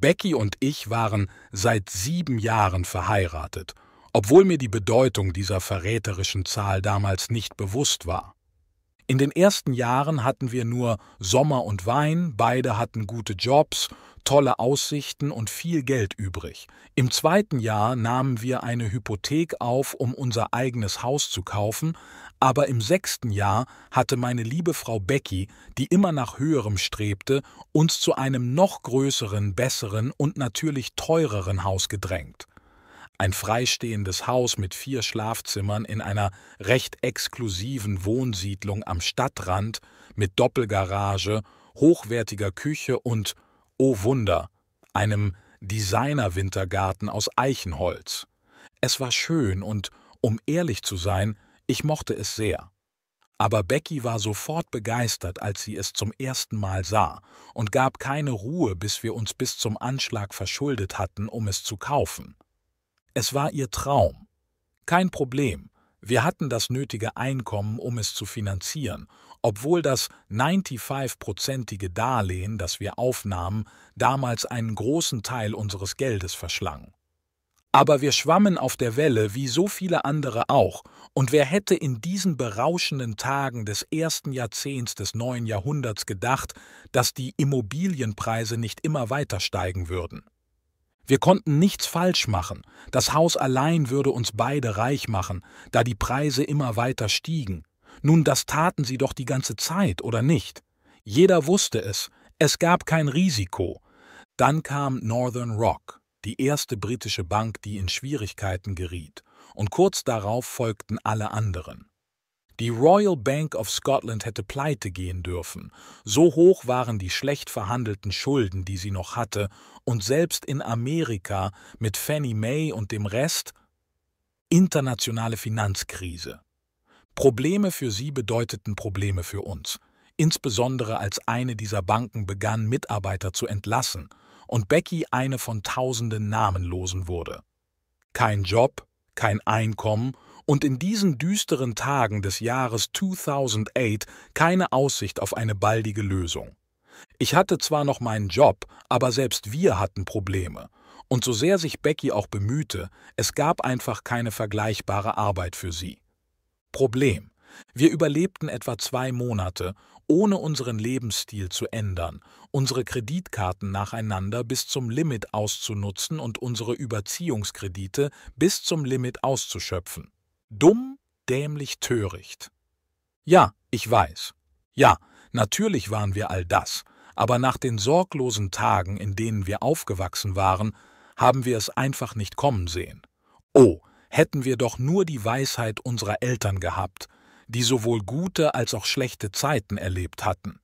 Becky und ich waren seit sieben Jahren verheiratet, obwohl mir die Bedeutung dieser verräterischen Zahl damals nicht bewusst war. In den ersten Jahren hatten wir nur Sommer und Wein, beide hatten gute Jobs tolle Aussichten und viel Geld übrig. Im zweiten Jahr nahmen wir eine Hypothek auf, um unser eigenes Haus zu kaufen, aber im sechsten Jahr hatte meine liebe Frau Becky, die immer nach höherem strebte, uns zu einem noch größeren, besseren und natürlich teureren Haus gedrängt. Ein freistehendes Haus mit vier Schlafzimmern in einer recht exklusiven Wohnsiedlung am Stadtrand mit Doppelgarage, hochwertiger Küche und Oh Wunder, einem Designer-Wintergarten aus Eichenholz. Es war schön und, um ehrlich zu sein, ich mochte es sehr. Aber Becky war sofort begeistert, als sie es zum ersten Mal sah und gab keine Ruhe, bis wir uns bis zum Anschlag verschuldet hatten, um es zu kaufen. Es war ihr Traum. Kein Problem, wir hatten das nötige Einkommen, um es zu finanzieren, obwohl das 95-prozentige Darlehen, das wir aufnahmen, damals einen großen Teil unseres Geldes verschlang. Aber wir schwammen auf der Welle wie so viele andere auch, und wer hätte in diesen berauschenden Tagen des ersten Jahrzehnts des neuen Jahrhunderts gedacht, dass die Immobilienpreise nicht immer weiter steigen würden? Wir konnten nichts falsch machen, das Haus allein würde uns beide reich machen, da die Preise immer weiter stiegen, nun, das taten sie doch die ganze Zeit, oder nicht? Jeder wusste es, es gab kein Risiko. Dann kam Northern Rock, die erste britische Bank, die in Schwierigkeiten geriet, und kurz darauf folgten alle anderen. Die Royal Bank of Scotland hätte pleite gehen dürfen. So hoch waren die schlecht verhandelten Schulden, die sie noch hatte, und selbst in Amerika mit Fannie Mae und dem Rest internationale Finanzkrise. Probleme für sie bedeuteten Probleme für uns. Insbesondere als eine dieser Banken begann, Mitarbeiter zu entlassen und Becky eine von tausenden Namenlosen wurde. Kein Job, kein Einkommen und in diesen düsteren Tagen des Jahres 2008 keine Aussicht auf eine baldige Lösung. Ich hatte zwar noch meinen Job, aber selbst wir hatten Probleme. Und so sehr sich Becky auch bemühte, es gab einfach keine vergleichbare Arbeit für sie. Problem. Wir überlebten etwa zwei Monate, ohne unseren Lebensstil zu ändern, unsere Kreditkarten nacheinander bis zum Limit auszunutzen und unsere Überziehungskredite bis zum Limit auszuschöpfen. Dumm, dämlich, töricht. Ja, ich weiß. Ja, natürlich waren wir all das, aber nach den sorglosen Tagen, in denen wir aufgewachsen waren, haben wir es einfach nicht kommen sehen. Oh, hätten wir doch nur die Weisheit unserer Eltern gehabt, die sowohl gute als auch schlechte Zeiten erlebt hatten.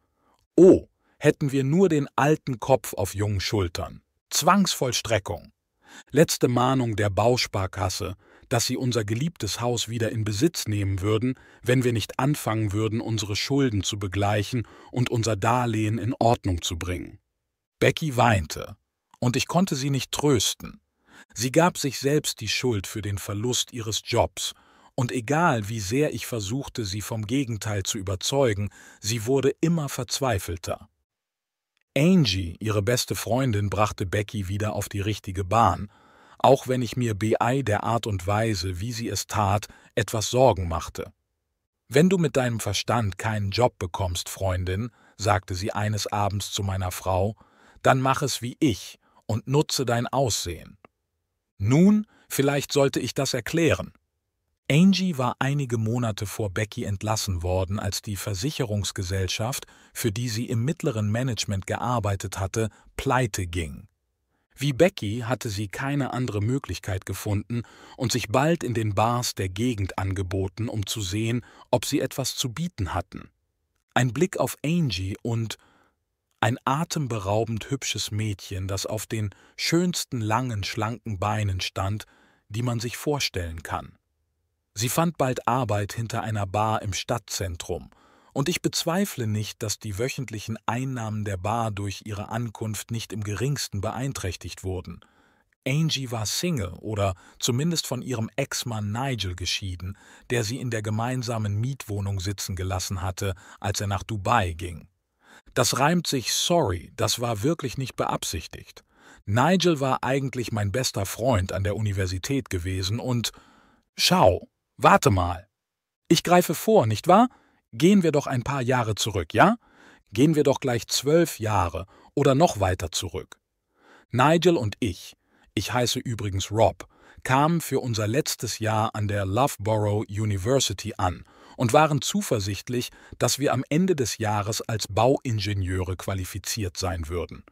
Oh, hätten wir nur den alten Kopf auf jungen Schultern. Zwangsvollstreckung. Letzte Mahnung der Bausparkasse, dass sie unser geliebtes Haus wieder in Besitz nehmen würden, wenn wir nicht anfangen würden, unsere Schulden zu begleichen und unser Darlehen in Ordnung zu bringen. Becky weinte, und ich konnte sie nicht trösten. Sie gab sich selbst die Schuld für den Verlust ihres Jobs, und egal wie sehr ich versuchte, sie vom Gegenteil zu überzeugen, sie wurde immer verzweifelter. Angie, ihre beste Freundin, brachte Becky wieder auf die richtige Bahn, auch wenn ich mir BI der Art und Weise, wie sie es tat, etwas Sorgen machte. Wenn du mit deinem Verstand keinen Job bekommst, Freundin, sagte sie eines Abends zu meiner Frau, dann mach es wie ich und nutze dein Aussehen. Nun, vielleicht sollte ich das erklären. Angie war einige Monate vor Becky entlassen worden, als die Versicherungsgesellschaft, für die sie im mittleren Management gearbeitet hatte, pleite ging. Wie Becky hatte sie keine andere Möglichkeit gefunden und sich bald in den Bars der Gegend angeboten, um zu sehen, ob sie etwas zu bieten hatten. Ein Blick auf Angie und ein atemberaubend hübsches Mädchen, das auf den schönsten langen, schlanken Beinen stand, die man sich vorstellen kann. Sie fand bald Arbeit hinter einer Bar im Stadtzentrum, und ich bezweifle nicht, dass die wöchentlichen Einnahmen der Bar durch ihre Ankunft nicht im geringsten beeinträchtigt wurden. Angie war Single oder zumindest von ihrem Ex-Mann Nigel geschieden, der sie in der gemeinsamen Mietwohnung sitzen gelassen hatte, als er nach Dubai ging. Das reimt sich sorry, das war wirklich nicht beabsichtigt. Nigel war eigentlich mein bester Freund an der Universität gewesen und schau, warte mal. Ich greife vor, nicht wahr? Gehen wir doch ein paar Jahre zurück, ja? Gehen wir doch gleich zwölf Jahre oder noch weiter zurück. Nigel und ich, ich heiße übrigens Rob, kamen für unser letztes Jahr an der Loughborough University an und waren zuversichtlich, dass wir am Ende des Jahres als Bauingenieure qualifiziert sein würden.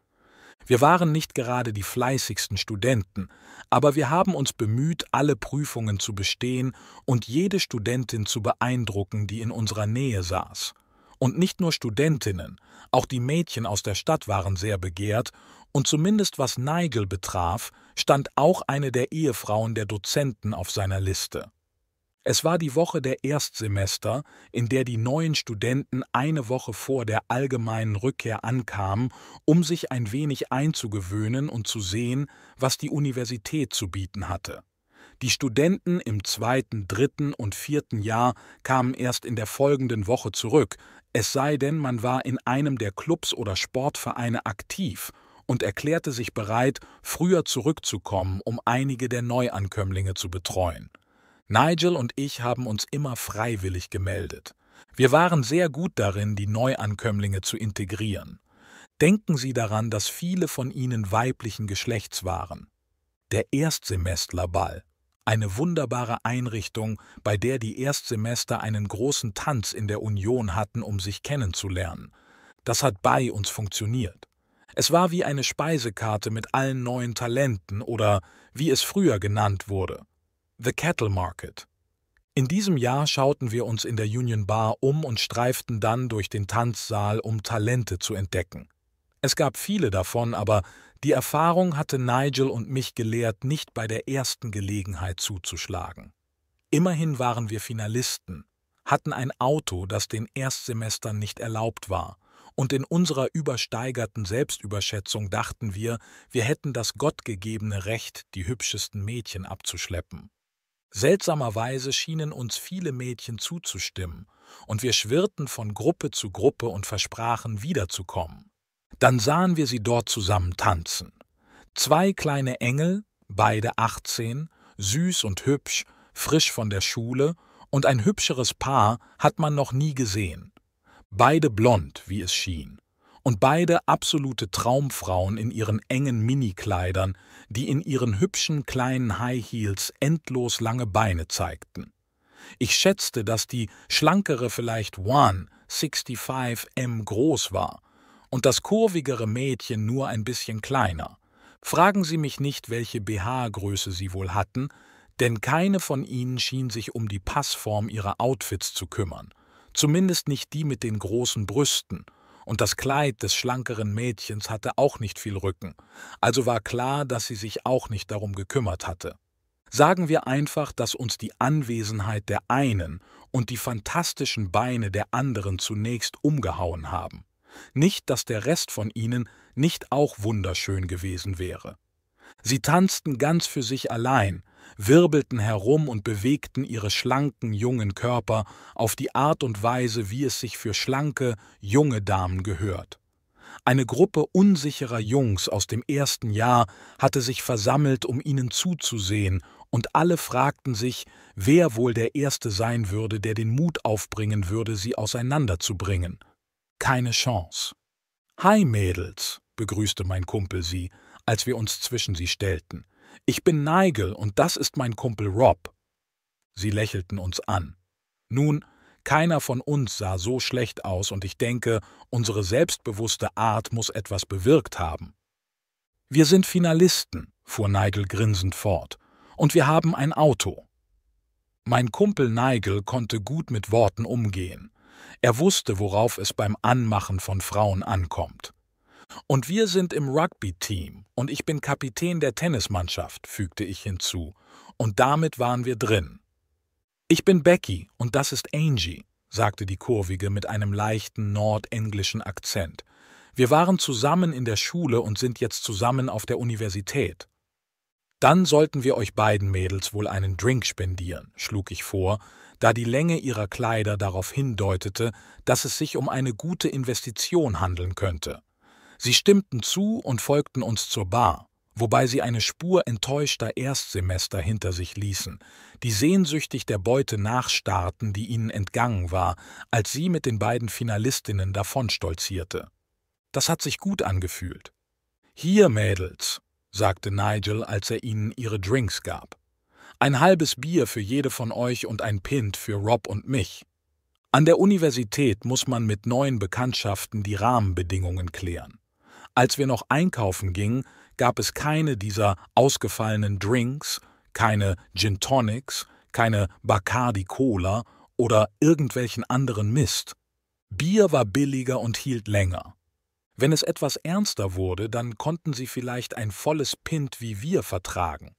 Wir waren nicht gerade die fleißigsten Studenten, aber wir haben uns bemüht, alle Prüfungen zu bestehen und jede Studentin zu beeindrucken, die in unserer Nähe saß. Und nicht nur Studentinnen, auch die Mädchen aus der Stadt waren sehr begehrt, und zumindest was Nigel betraf, stand auch eine der Ehefrauen der Dozenten auf seiner Liste. Es war die Woche der Erstsemester, in der die neuen Studenten eine Woche vor der allgemeinen Rückkehr ankamen, um sich ein wenig einzugewöhnen und zu sehen, was die Universität zu bieten hatte. Die Studenten im zweiten, dritten und vierten Jahr kamen erst in der folgenden Woche zurück, es sei denn, man war in einem der Clubs oder Sportvereine aktiv und erklärte sich bereit, früher zurückzukommen, um einige der Neuankömmlinge zu betreuen. Nigel und ich haben uns immer freiwillig gemeldet. Wir waren sehr gut darin, die Neuankömmlinge zu integrieren. Denken Sie daran, dass viele von ihnen weiblichen Geschlechts waren. Der Erstsemesterball, eine wunderbare Einrichtung, bei der die Erstsemester einen großen Tanz in der Union hatten, um sich kennenzulernen. Das hat bei uns funktioniert. Es war wie eine Speisekarte mit allen neuen Talenten oder wie es früher genannt wurde. The Cattle Market. In diesem Jahr schauten wir uns in der Union Bar um und streiften dann durch den Tanzsaal, um Talente zu entdecken. Es gab viele davon, aber die Erfahrung hatte Nigel und mich gelehrt, nicht bei der ersten Gelegenheit zuzuschlagen. Immerhin waren wir Finalisten, hatten ein Auto, das den Erstsemestern nicht erlaubt war, und in unserer übersteigerten Selbstüberschätzung dachten wir, wir hätten das gottgegebene Recht, die hübschesten Mädchen abzuschleppen. Seltsamerweise schienen uns viele Mädchen zuzustimmen, und wir schwirrten von Gruppe zu Gruppe und versprachen wiederzukommen. Dann sahen wir sie dort zusammen tanzen. Zwei kleine Engel, beide 18, süß und hübsch, frisch von der Schule, und ein hübscheres Paar hat man noch nie gesehen. Beide blond, wie es schien und beide absolute Traumfrauen in ihren engen Minikleidern, die in ihren hübschen kleinen High Heels endlos lange Beine zeigten. Ich schätzte, dass die schlankere vielleicht One 65 M groß war und das kurvigere Mädchen nur ein bisschen kleiner. Fragen Sie mich nicht, welche BH-Größe sie wohl hatten, denn keine von ihnen schien sich um die Passform ihrer Outfits zu kümmern, zumindest nicht die mit den großen Brüsten – und das Kleid des schlankeren Mädchens hatte auch nicht viel Rücken, also war klar, dass sie sich auch nicht darum gekümmert hatte. Sagen wir einfach, dass uns die Anwesenheit der einen und die fantastischen Beine der anderen zunächst umgehauen haben. Nicht, dass der Rest von ihnen nicht auch wunderschön gewesen wäre. Sie tanzten ganz für sich allein, wirbelten herum und bewegten ihre schlanken, jungen Körper auf die Art und Weise, wie es sich für schlanke, junge Damen gehört. Eine Gruppe unsicherer Jungs aus dem ersten Jahr hatte sich versammelt, um ihnen zuzusehen, und alle fragten sich, wer wohl der Erste sein würde, der den Mut aufbringen würde, sie auseinanderzubringen. Keine Chance. Hi, Mädels, begrüßte mein Kumpel sie, als wir uns zwischen sie stellten. Ich bin Nigel und das ist mein Kumpel Rob. Sie lächelten uns an. Nun, keiner von uns sah so schlecht aus und ich denke, unsere selbstbewusste Art muss etwas bewirkt haben. Wir sind Finalisten, fuhr Nigel grinsend fort, und wir haben ein Auto. Mein Kumpel Nigel konnte gut mit Worten umgehen. Er wusste, worauf es beim Anmachen von Frauen ankommt. Und wir sind im Rugby-Team und ich bin Kapitän der Tennismannschaft, fügte ich hinzu. Und damit waren wir drin. Ich bin Becky und das ist Angie, sagte die Kurvige mit einem leichten nordenglischen Akzent. Wir waren zusammen in der Schule und sind jetzt zusammen auf der Universität. Dann sollten wir euch beiden Mädels wohl einen Drink spendieren, schlug ich vor, da die Länge ihrer Kleider darauf hindeutete, dass es sich um eine gute Investition handeln könnte. Sie stimmten zu und folgten uns zur Bar, wobei sie eine Spur enttäuschter Erstsemester hinter sich ließen, die sehnsüchtig der Beute nachstarrten, die ihnen entgangen war, als sie mit den beiden Finalistinnen davonstolzierte. Das hat sich gut angefühlt. Hier, Mädels, sagte Nigel, als er ihnen ihre Drinks gab. Ein halbes Bier für jede von euch und ein Pint für Rob und mich. An der Universität muss man mit neuen Bekanntschaften die Rahmenbedingungen klären. Als wir noch einkaufen gingen, gab es keine dieser ausgefallenen Drinks, keine Gin Tonics, keine Bacardi Cola oder irgendwelchen anderen Mist. Bier war billiger und hielt länger. Wenn es etwas ernster wurde, dann konnten sie vielleicht ein volles Pint wie wir vertragen.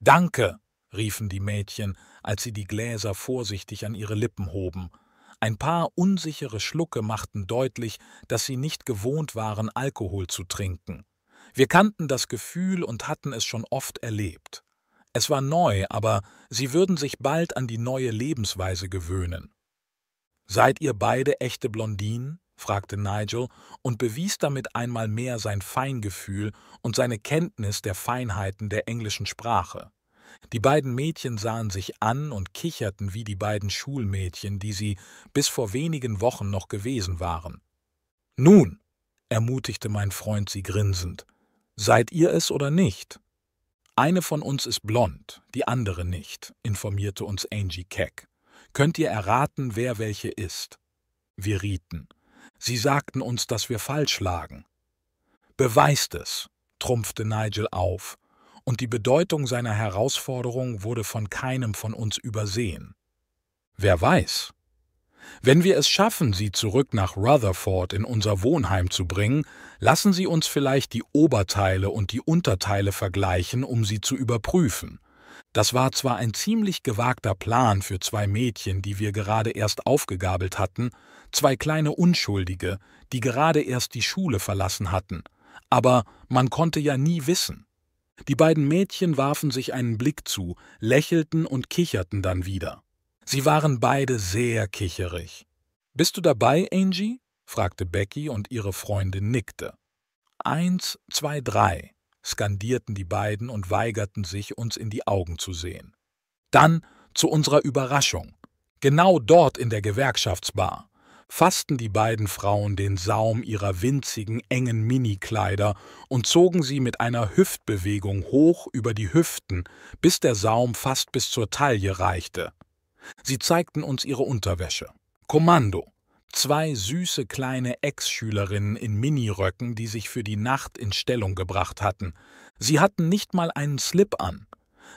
Danke, riefen die Mädchen, als sie die Gläser vorsichtig an ihre Lippen hoben. Ein paar unsichere Schlucke machten deutlich, dass sie nicht gewohnt waren, Alkohol zu trinken. Wir kannten das Gefühl und hatten es schon oft erlebt. Es war neu, aber sie würden sich bald an die neue Lebensweise gewöhnen. Seid ihr beide echte Blondinen? fragte Nigel und bewies damit einmal mehr sein Feingefühl und seine Kenntnis der Feinheiten der englischen Sprache. Die beiden Mädchen sahen sich an und kicherten wie die beiden Schulmädchen, die sie bis vor wenigen Wochen noch gewesen waren. Nun, ermutigte mein Freund sie grinsend, seid ihr es oder nicht? Eine von uns ist blond, die andere nicht, informierte uns Angie Keck. Könnt ihr erraten, wer welche ist? Wir rieten. Sie sagten uns, dass wir falsch lagen. Beweist es, trumpfte Nigel auf, und die Bedeutung seiner Herausforderung wurde von keinem von uns übersehen. Wer weiß? Wenn wir es schaffen, sie zurück nach Rutherford in unser Wohnheim zu bringen, lassen Sie uns vielleicht die Oberteile und die Unterteile vergleichen, um sie zu überprüfen. Das war zwar ein ziemlich gewagter Plan für zwei Mädchen, die wir gerade erst aufgegabelt hatten, zwei kleine Unschuldige, die gerade erst die Schule verlassen hatten, aber man konnte ja nie wissen. Die beiden Mädchen warfen sich einen Blick zu, lächelten und kicherten dann wieder. Sie waren beide sehr kicherig. Bist du dabei, Angie? fragte Becky und ihre Freundin nickte. Eins, zwei, drei, skandierten die beiden und weigerten sich, uns in die Augen zu sehen. Dann, zu unserer Überraschung, genau dort in der Gewerkschaftsbar, fassten die beiden Frauen den Saum ihrer winzigen, engen Minikleider und zogen sie mit einer Hüftbewegung hoch über die Hüften, bis der Saum fast bis zur Taille reichte. Sie zeigten uns ihre Unterwäsche. Kommando. Zwei süße kleine Ex-Schülerinnen in Miniröcken, die sich für die Nacht in Stellung gebracht hatten. Sie hatten nicht mal einen Slip an.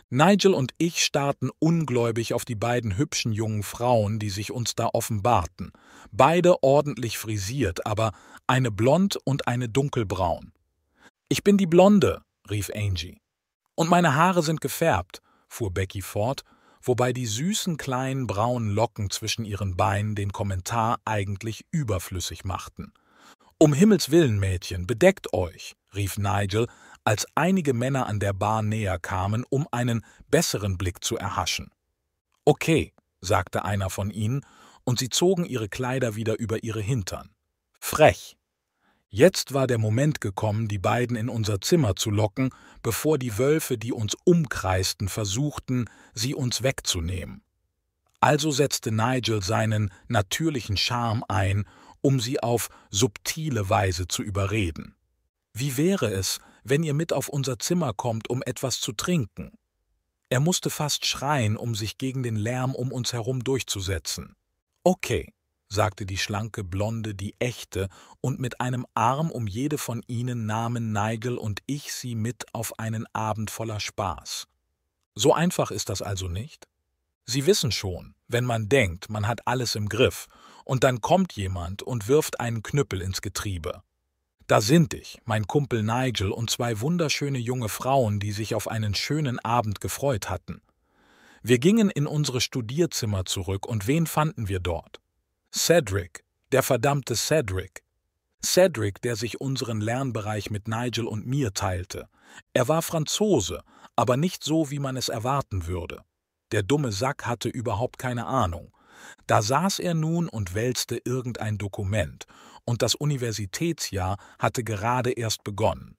Nigel und ich starrten ungläubig auf die beiden hübschen jungen Frauen, die sich uns da offenbarten. Beide ordentlich frisiert, aber eine blond und eine dunkelbraun. Ich bin die Blonde, rief Angie. Und meine Haare sind gefärbt, fuhr Becky fort, wobei die süßen kleinen braunen Locken zwischen ihren Beinen den Kommentar eigentlich überflüssig machten. Um Himmels willen, Mädchen, bedeckt euch, rief Nigel, als einige Männer an der Bar näher kamen, um einen besseren Blick zu erhaschen. Okay, sagte einer von ihnen, und sie zogen ihre Kleider wieder über ihre Hintern. Frech. Jetzt war der Moment gekommen, die beiden in unser Zimmer zu locken, bevor die Wölfe, die uns umkreisten, versuchten, sie uns wegzunehmen. Also setzte Nigel seinen natürlichen Charme ein, um sie auf subtile Weise zu überreden. Wie wäre es, wenn ihr mit auf unser Zimmer kommt, um etwas zu trinken. Er musste fast schreien, um sich gegen den Lärm um uns herum durchzusetzen. Okay, sagte die schlanke Blonde, die echte, und mit einem Arm um jede von ihnen nahmen Nigel und ich sie mit auf einen Abend voller Spaß. So einfach ist das also nicht? Sie wissen schon, wenn man denkt, man hat alles im Griff, und dann kommt jemand und wirft einen Knüppel ins Getriebe. Da sind ich, mein Kumpel Nigel und zwei wunderschöne junge Frauen, die sich auf einen schönen Abend gefreut hatten. Wir gingen in unsere Studierzimmer zurück und wen fanden wir dort? Cedric, der verdammte Cedric. Cedric, der sich unseren Lernbereich mit Nigel und mir teilte. Er war Franzose, aber nicht so, wie man es erwarten würde. Der dumme Sack hatte überhaupt keine Ahnung. Da saß er nun und wälzte irgendein Dokument, und das Universitätsjahr hatte gerade erst begonnen.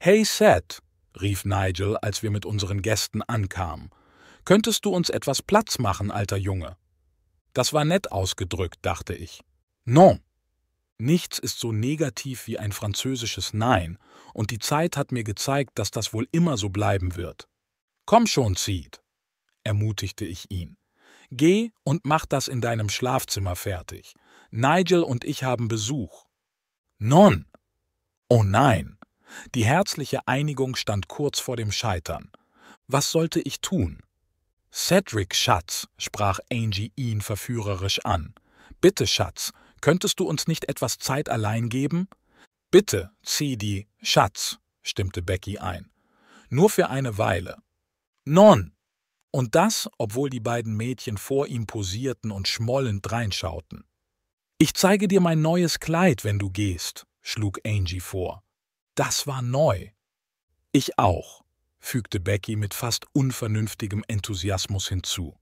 Hey Seth, rief Nigel, als wir mit unseren Gästen ankamen. Könntest du uns etwas Platz machen, alter Junge? Das war nett ausgedrückt, dachte ich. Non. Nichts ist so negativ wie ein französisches Nein, und die Zeit hat mir gezeigt, dass das wohl immer so bleiben wird. Komm schon, Seed, ermutigte ich ihn. Geh und mach das in deinem Schlafzimmer fertig. Nigel und ich haben Besuch. Non! Oh nein! Die herzliche Einigung stand kurz vor dem Scheitern. Was sollte ich tun? Cedric, Schatz, sprach Angie ihn verführerisch an. Bitte, Schatz, könntest du uns nicht etwas Zeit allein geben? Bitte, zieh Schatz, stimmte Becky ein. Nur für eine Weile. Non! Und das, obwohl die beiden Mädchen vor ihm posierten und schmollend reinschauten. Ich zeige dir mein neues Kleid, wenn du gehst, schlug Angie vor. Das war neu. Ich auch, fügte Becky mit fast unvernünftigem Enthusiasmus hinzu.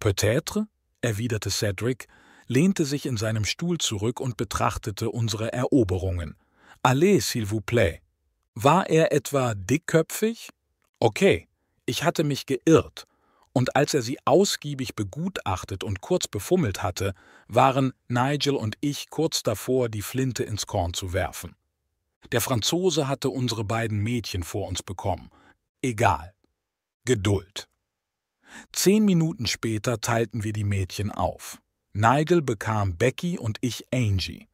Peut-être, erwiderte Cedric, lehnte sich in seinem Stuhl zurück und betrachtete unsere Eroberungen. Allez, s'il vous plaît. War er etwa dickköpfig? Okay, ich hatte mich geirrt und als er sie ausgiebig begutachtet und kurz befummelt hatte, waren Nigel und ich kurz davor, die Flinte ins Korn zu werfen. Der Franzose hatte unsere beiden Mädchen vor uns bekommen. Egal. Geduld. Zehn Minuten später teilten wir die Mädchen auf. Nigel bekam Becky und ich Angie.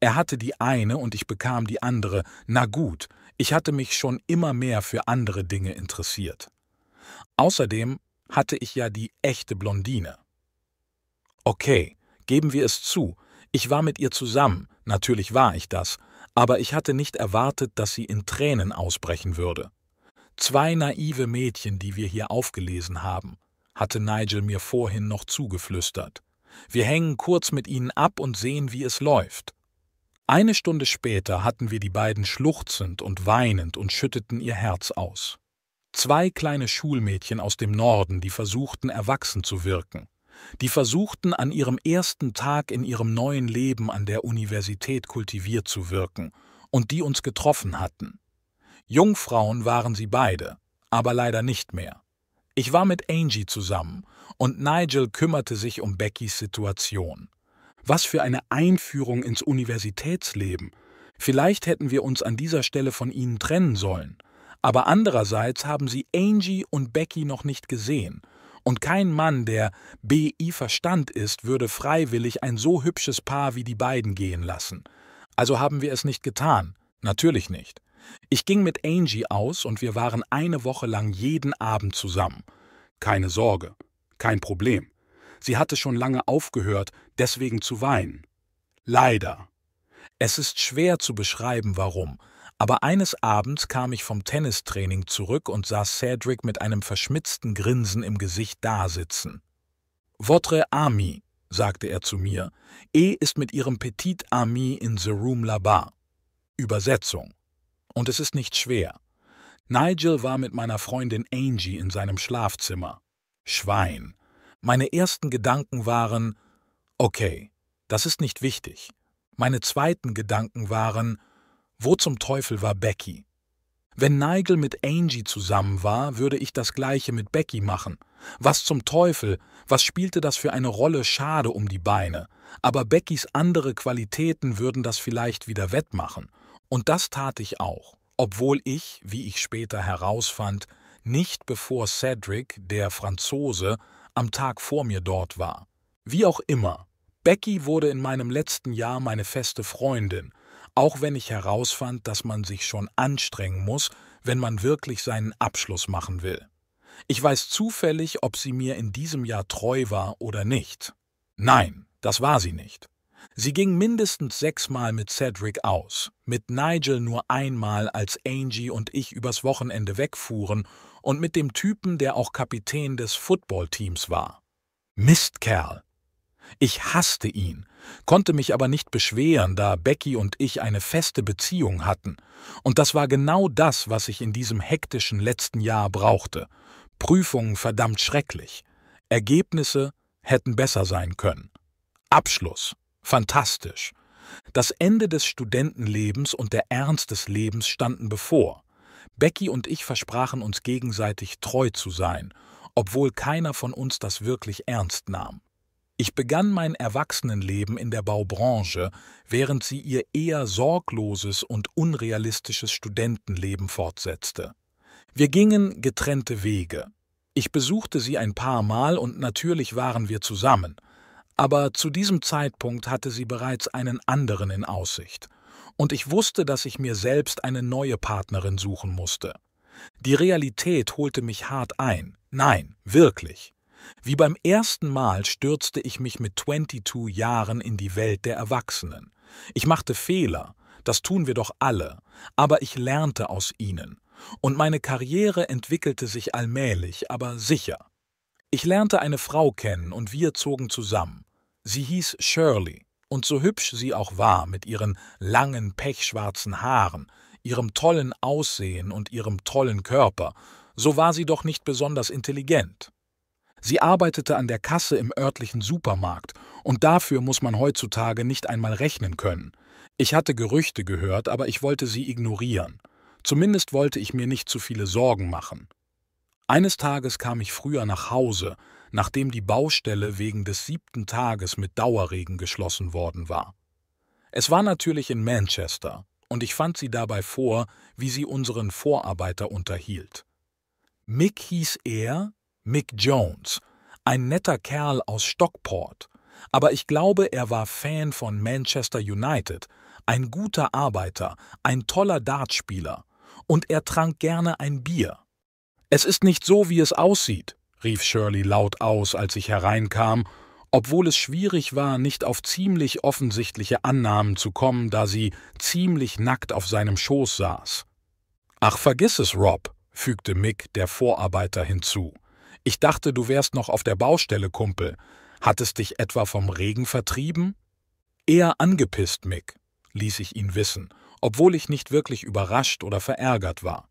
Er hatte die eine und ich bekam die andere. Na gut, ich hatte mich schon immer mehr für andere Dinge interessiert. Außerdem hatte ich ja die echte Blondine. Okay, geben wir es zu, ich war mit ihr zusammen, natürlich war ich das, aber ich hatte nicht erwartet, dass sie in Tränen ausbrechen würde. Zwei naive Mädchen, die wir hier aufgelesen haben, hatte Nigel mir vorhin noch zugeflüstert. Wir hängen kurz mit ihnen ab und sehen, wie es läuft. Eine Stunde später hatten wir die beiden schluchzend und weinend und schütteten ihr Herz aus. Zwei kleine Schulmädchen aus dem Norden, die versuchten, erwachsen zu wirken. Die versuchten, an ihrem ersten Tag in ihrem neuen Leben an der Universität kultiviert zu wirken und die uns getroffen hatten. Jungfrauen waren sie beide, aber leider nicht mehr. Ich war mit Angie zusammen und Nigel kümmerte sich um Beckys Situation. Was für eine Einführung ins Universitätsleben! Vielleicht hätten wir uns an dieser Stelle von ihnen trennen sollen – aber andererseits haben sie Angie und Becky noch nicht gesehen. Und kein Mann, der BI Verstand ist, würde freiwillig ein so hübsches Paar wie die beiden gehen lassen. Also haben wir es nicht getan. Natürlich nicht. Ich ging mit Angie aus und wir waren eine Woche lang jeden Abend zusammen. Keine Sorge, kein Problem. Sie hatte schon lange aufgehört, deswegen zu weinen. Leider. Es ist schwer zu beschreiben, warum, aber eines Abends kam ich vom Tennistraining zurück und sah Cedric mit einem verschmitzten Grinsen im Gesicht dasitzen. Votre ami, sagte er zu mir, E ist mit ihrem Petit Ami in the room là-bas. Übersetzung. Und es ist nicht schwer. Nigel war mit meiner Freundin Angie in seinem Schlafzimmer. Schwein. Meine ersten Gedanken waren, okay, das ist nicht wichtig. Meine zweiten Gedanken waren, wo zum Teufel war Becky? Wenn Nigel mit Angie zusammen war, würde ich das gleiche mit Becky machen. Was zum Teufel, was spielte das für eine Rolle schade um die Beine? Aber Beckys andere Qualitäten würden das vielleicht wieder wettmachen. Und das tat ich auch, obwohl ich, wie ich später herausfand, nicht bevor Cedric, der Franzose, am Tag vor mir dort war. Wie auch immer, Becky wurde in meinem letzten Jahr meine feste Freundin, auch wenn ich herausfand, dass man sich schon anstrengen muss, wenn man wirklich seinen Abschluss machen will. Ich weiß zufällig, ob sie mir in diesem Jahr treu war oder nicht. Nein, das war sie nicht. Sie ging mindestens sechsmal mit Cedric aus, mit Nigel nur einmal, als Angie und ich übers Wochenende wegfuhren, und mit dem Typen, der auch Kapitän des Footballteams war. Mistkerl! Ich hasste ihn, konnte mich aber nicht beschweren, da Becky und ich eine feste Beziehung hatten. Und das war genau das, was ich in diesem hektischen letzten Jahr brauchte. Prüfungen verdammt schrecklich. Ergebnisse hätten besser sein können. Abschluss. Fantastisch. Das Ende des Studentenlebens und der Ernst des Lebens standen bevor. Becky und ich versprachen uns gegenseitig treu zu sein, obwohl keiner von uns das wirklich ernst nahm. Ich begann mein Erwachsenenleben in der Baubranche, während sie ihr eher sorgloses und unrealistisches Studentenleben fortsetzte. Wir gingen getrennte Wege. Ich besuchte sie ein paar Mal und natürlich waren wir zusammen. Aber zu diesem Zeitpunkt hatte sie bereits einen anderen in Aussicht. Und ich wusste, dass ich mir selbst eine neue Partnerin suchen musste. Die Realität holte mich hart ein. Nein, wirklich. Wie beim ersten Mal stürzte ich mich mit 22 Jahren in die Welt der Erwachsenen. Ich machte Fehler, das tun wir doch alle, aber ich lernte aus ihnen. Und meine Karriere entwickelte sich allmählich, aber sicher. Ich lernte eine Frau kennen und wir zogen zusammen. Sie hieß Shirley, und so hübsch sie auch war, mit ihren langen, pechschwarzen Haaren, ihrem tollen Aussehen und ihrem tollen Körper, so war sie doch nicht besonders intelligent. Sie arbeitete an der Kasse im örtlichen Supermarkt, und dafür muss man heutzutage nicht einmal rechnen können. Ich hatte Gerüchte gehört, aber ich wollte sie ignorieren. Zumindest wollte ich mir nicht zu viele Sorgen machen. Eines Tages kam ich früher nach Hause, nachdem die Baustelle wegen des siebten Tages mit Dauerregen geschlossen worden war. Es war natürlich in Manchester, und ich fand sie dabei vor, wie sie unseren Vorarbeiter unterhielt. Mick hieß er, Mick Jones, ein netter Kerl aus Stockport, aber ich glaube, er war Fan von Manchester United, ein guter Arbeiter, ein toller Dartspieler, und er trank gerne ein Bier. Es ist nicht so, wie es aussieht, rief Shirley laut aus, als ich hereinkam, obwohl es schwierig war, nicht auf ziemlich offensichtliche Annahmen zu kommen, da sie ziemlich nackt auf seinem Schoß saß. Ach, vergiss es, Rob, fügte Mick, der Vorarbeiter, hinzu. Ich dachte, du wärst noch auf der Baustelle, Kumpel. Hat es dich etwa vom Regen vertrieben? Eher angepisst, Mick, ließ ich ihn wissen, obwohl ich nicht wirklich überrascht oder verärgert war.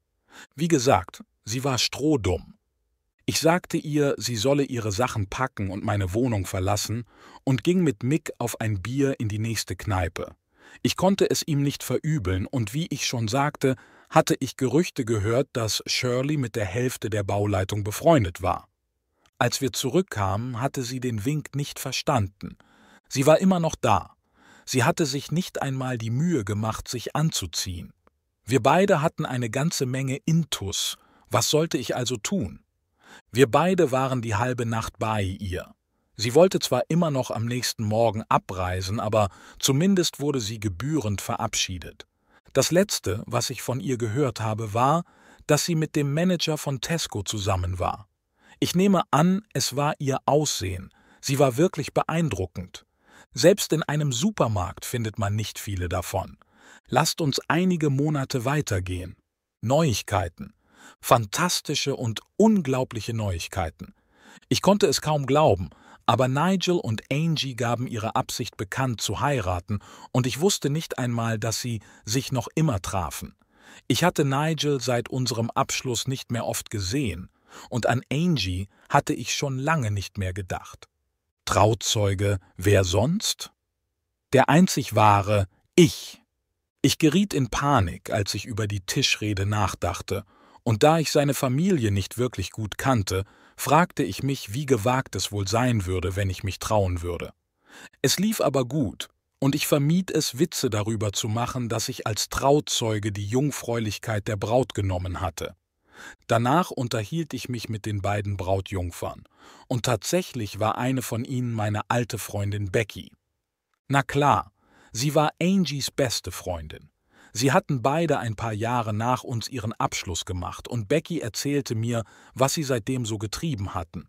Wie gesagt, sie war strohdumm. Ich sagte ihr, sie solle ihre Sachen packen und meine Wohnung verlassen und ging mit Mick auf ein Bier in die nächste Kneipe. Ich konnte es ihm nicht verübeln und wie ich schon sagte, hatte ich Gerüchte gehört, dass Shirley mit der Hälfte der Bauleitung befreundet war. Als wir zurückkamen, hatte sie den Wink nicht verstanden. Sie war immer noch da. Sie hatte sich nicht einmal die Mühe gemacht, sich anzuziehen. Wir beide hatten eine ganze Menge Intus. Was sollte ich also tun? Wir beide waren die halbe Nacht bei ihr. Sie wollte zwar immer noch am nächsten Morgen abreisen, aber zumindest wurde sie gebührend verabschiedet. Das Letzte, was ich von ihr gehört habe, war, dass sie mit dem Manager von Tesco zusammen war. Ich nehme an, es war ihr Aussehen. Sie war wirklich beeindruckend. Selbst in einem Supermarkt findet man nicht viele davon. Lasst uns einige Monate weitergehen. Neuigkeiten. Fantastische und unglaubliche Neuigkeiten. Ich konnte es kaum glauben, aber Nigel und Angie gaben ihre Absicht bekannt zu heiraten, und ich wusste nicht einmal, dass sie sich noch immer trafen. Ich hatte Nigel seit unserem Abschluss nicht mehr oft gesehen, und an Angie hatte ich schon lange nicht mehr gedacht. Trauzeuge, wer sonst? Der einzig wahre Ich. Ich geriet in Panik, als ich über die Tischrede nachdachte, und da ich seine Familie nicht wirklich gut kannte, fragte ich mich, wie gewagt es wohl sein würde, wenn ich mich trauen würde. Es lief aber gut, und ich vermied es, Witze darüber zu machen, dass ich als Trauzeuge die Jungfräulichkeit der Braut genommen hatte. Danach unterhielt ich mich mit den beiden Brautjungfern, und tatsächlich war eine von ihnen meine alte Freundin Becky. Na klar, sie war Angies beste Freundin. Sie hatten beide ein paar Jahre nach uns ihren Abschluss gemacht, und Becky erzählte mir, was sie seitdem so getrieben hatten.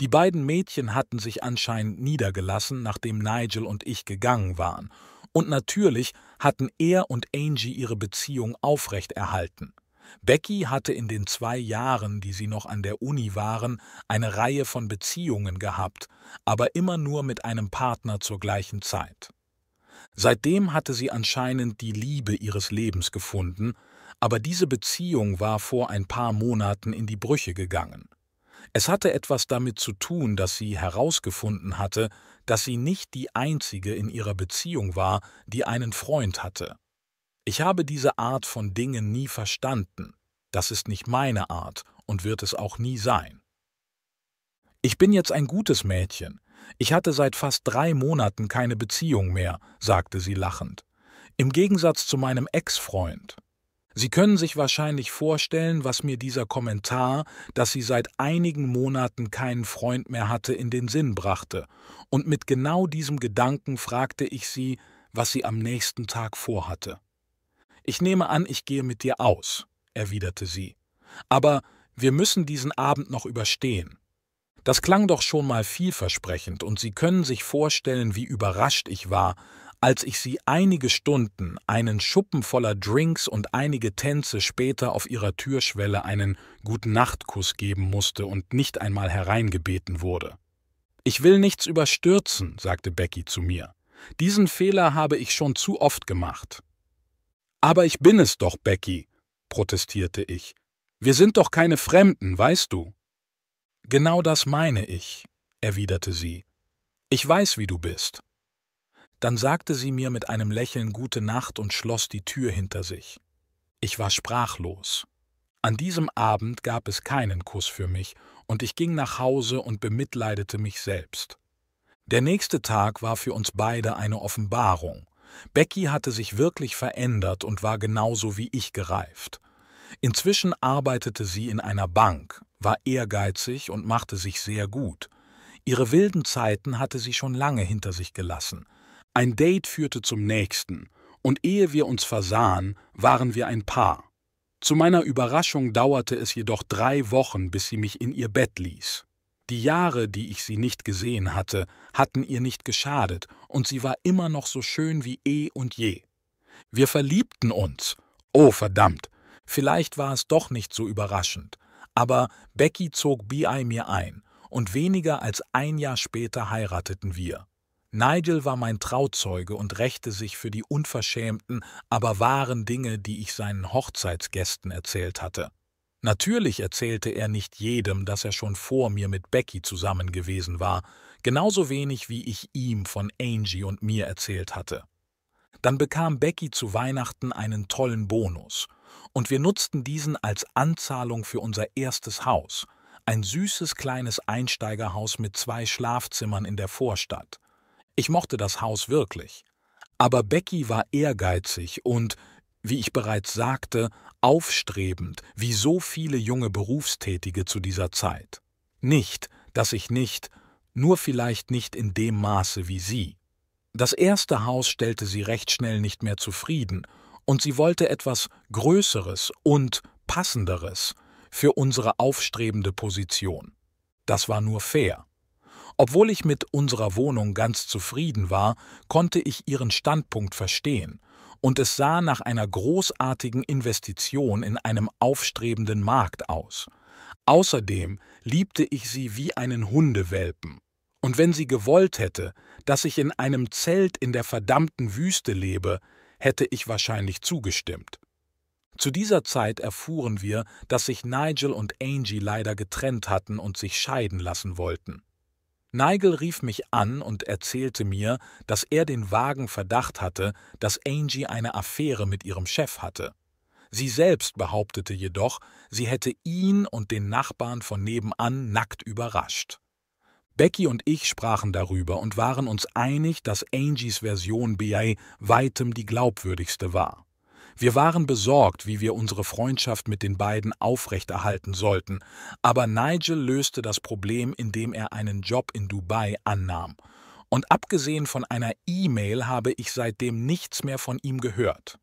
Die beiden Mädchen hatten sich anscheinend niedergelassen, nachdem Nigel und ich gegangen waren, und natürlich hatten er und Angie ihre Beziehung aufrechterhalten. Becky hatte in den zwei Jahren, die sie noch an der Uni waren, eine Reihe von Beziehungen gehabt, aber immer nur mit einem Partner zur gleichen Zeit. Seitdem hatte sie anscheinend die Liebe ihres Lebens gefunden, aber diese Beziehung war vor ein paar Monaten in die Brüche gegangen. Es hatte etwas damit zu tun, dass sie herausgefunden hatte, dass sie nicht die Einzige in ihrer Beziehung war, die einen Freund hatte. Ich habe diese Art von Dingen nie verstanden. Das ist nicht meine Art und wird es auch nie sein. Ich bin jetzt ein gutes Mädchen. Ich hatte seit fast drei Monaten keine Beziehung mehr, sagte sie lachend. Im Gegensatz zu meinem Ex-Freund. Sie können sich wahrscheinlich vorstellen, was mir dieser Kommentar, dass sie seit einigen Monaten keinen Freund mehr hatte, in den Sinn brachte, und mit genau diesem Gedanken fragte ich sie, was sie am nächsten Tag vorhatte. Ich nehme an, ich gehe mit dir aus, erwiderte sie. Aber wir müssen diesen Abend noch überstehen. Das klang doch schon mal vielversprechend, und Sie können sich vorstellen, wie überrascht ich war, als ich sie einige Stunden, einen Schuppen voller Drinks und einige Tänze später auf ihrer Türschwelle einen guten geben musste und nicht einmal hereingebeten wurde. Ich will nichts überstürzen, sagte Becky zu mir. Diesen Fehler habe ich schon zu oft gemacht. Aber ich bin es doch, Becky, protestierte ich. Wir sind doch keine Fremden, weißt du. Genau das meine ich, erwiderte sie. Ich weiß, wie du bist. Dann sagte sie mir mit einem Lächeln Gute Nacht und schloss die Tür hinter sich. Ich war sprachlos. An diesem Abend gab es keinen Kuss für mich, und ich ging nach Hause und bemitleidete mich selbst. Der nächste Tag war für uns beide eine Offenbarung. Becky hatte sich wirklich verändert und war genauso wie ich gereift. Inzwischen arbeitete sie in einer Bank, war ehrgeizig und machte sich sehr gut. Ihre wilden Zeiten hatte sie schon lange hinter sich gelassen. Ein Date führte zum nächsten, und ehe wir uns versahen, waren wir ein Paar. Zu meiner Überraschung dauerte es jedoch drei Wochen, bis sie mich in ihr Bett ließ. Die Jahre, die ich sie nicht gesehen hatte, hatten ihr nicht geschadet, und sie war immer noch so schön wie eh und je. Wir verliebten uns. Oh verdammt. Vielleicht war es doch nicht so überraschend. Aber Becky zog BI mir ein und weniger als ein Jahr später heirateten wir. Nigel war mein Trauzeuge und rächte sich für die unverschämten, aber wahren Dinge, die ich seinen Hochzeitsgästen erzählt hatte. Natürlich erzählte er nicht jedem, dass er schon vor mir mit Becky zusammen gewesen war, genauso wenig wie ich ihm von Angie und mir erzählt hatte. Dann bekam Becky zu Weihnachten einen tollen Bonus und wir nutzten diesen als Anzahlung für unser erstes Haus, ein süßes kleines Einsteigerhaus mit zwei Schlafzimmern in der Vorstadt. Ich mochte das Haus wirklich. Aber Becky war ehrgeizig und, wie ich bereits sagte, aufstrebend, wie so viele junge Berufstätige zu dieser Zeit. Nicht, dass ich nicht, nur vielleicht nicht in dem Maße wie sie. Das erste Haus stellte sie recht schnell nicht mehr zufrieden, und sie wollte etwas Größeres und Passenderes für unsere aufstrebende Position. Das war nur fair. Obwohl ich mit unserer Wohnung ganz zufrieden war, konnte ich ihren Standpunkt verstehen, und es sah nach einer großartigen Investition in einem aufstrebenden Markt aus. Außerdem liebte ich sie wie einen Hundewelpen. Und wenn sie gewollt hätte, dass ich in einem Zelt in der verdammten Wüste lebe, hätte ich wahrscheinlich zugestimmt. Zu dieser Zeit erfuhren wir, dass sich Nigel und Angie leider getrennt hatten und sich scheiden lassen wollten. Nigel rief mich an und erzählte mir, dass er den vagen Verdacht hatte, dass Angie eine Affäre mit ihrem Chef hatte. Sie selbst behauptete jedoch, sie hätte ihn und den Nachbarn von nebenan nackt überrascht. Becky und ich sprachen darüber und waren uns einig, dass Angies Version BA weitem die glaubwürdigste war. Wir waren besorgt, wie wir unsere Freundschaft mit den beiden aufrechterhalten sollten, aber Nigel löste das Problem, indem er einen Job in Dubai annahm. Und abgesehen von einer E-Mail habe ich seitdem nichts mehr von ihm gehört.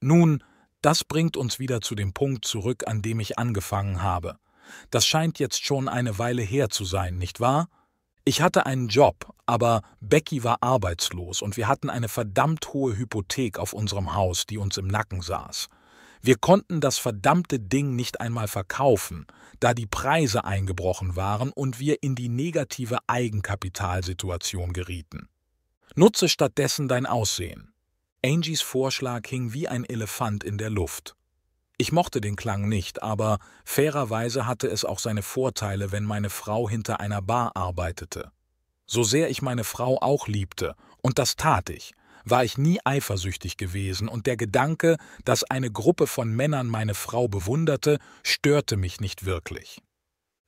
Nun, das bringt uns wieder zu dem Punkt zurück, an dem ich angefangen habe. Das scheint jetzt schon eine Weile her zu sein, nicht wahr? Ich hatte einen Job, aber Becky war arbeitslos und wir hatten eine verdammt hohe Hypothek auf unserem Haus, die uns im Nacken saß. Wir konnten das verdammte Ding nicht einmal verkaufen, da die Preise eingebrochen waren und wir in die negative Eigenkapitalsituation gerieten. Nutze stattdessen dein Aussehen. Angies Vorschlag hing wie ein Elefant in der Luft. Ich mochte den Klang nicht, aber fairerweise hatte es auch seine Vorteile, wenn meine Frau hinter einer Bar arbeitete. So sehr ich meine Frau auch liebte, und das tat ich, war ich nie eifersüchtig gewesen, und der Gedanke, dass eine Gruppe von Männern meine Frau bewunderte, störte mich nicht wirklich.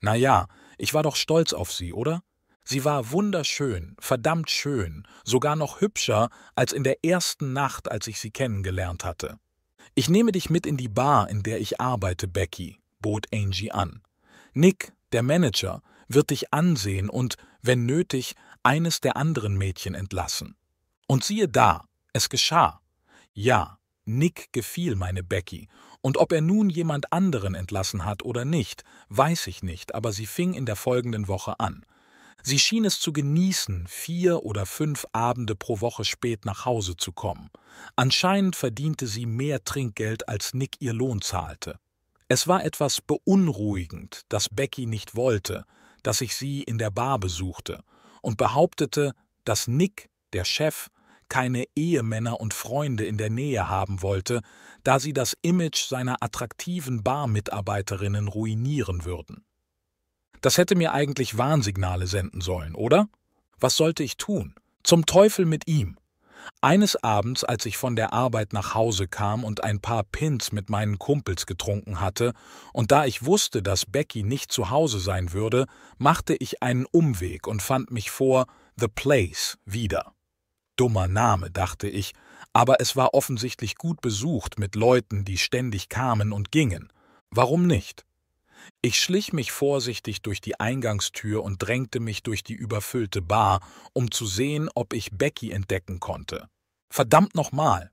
Na ja, ich war doch stolz auf sie, oder? Sie war wunderschön, verdammt schön, sogar noch hübscher als in der ersten Nacht, als ich sie kennengelernt hatte. Ich nehme dich mit in die Bar, in der ich arbeite, Becky, bot Angie an. Nick, der Manager, wird dich ansehen und, wenn nötig, eines der anderen Mädchen entlassen. Und siehe da, es geschah. Ja, Nick gefiel meine Becky, und ob er nun jemand anderen entlassen hat oder nicht, weiß ich nicht, aber sie fing in der folgenden Woche an. Sie schien es zu genießen, vier oder fünf Abende pro Woche spät nach Hause zu kommen. Anscheinend verdiente sie mehr Trinkgeld, als Nick ihr Lohn zahlte. Es war etwas beunruhigend, dass Becky nicht wollte, dass ich sie in der Bar besuchte und behauptete, dass Nick, der Chef, keine Ehemänner und Freunde in der Nähe haben wollte, da sie das Image seiner attraktiven Barmitarbeiterinnen ruinieren würden. Das hätte mir eigentlich Warnsignale senden sollen, oder? Was sollte ich tun? Zum Teufel mit ihm. Eines Abends, als ich von der Arbeit nach Hause kam und ein paar Pins mit meinen Kumpels getrunken hatte, und da ich wusste, dass Becky nicht zu Hause sein würde, machte ich einen Umweg und fand mich vor The Place wieder. Dummer Name, dachte ich, aber es war offensichtlich gut besucht mit Leuten, die ständig kamen und gingen. Warum nicht? Ich schlich mich vorsichtig durch die Eingangstür und drängte mich durch die überfüllte Bar, um zu sehen, ob ich Becky entdecken konnte. Verdammt nochmal!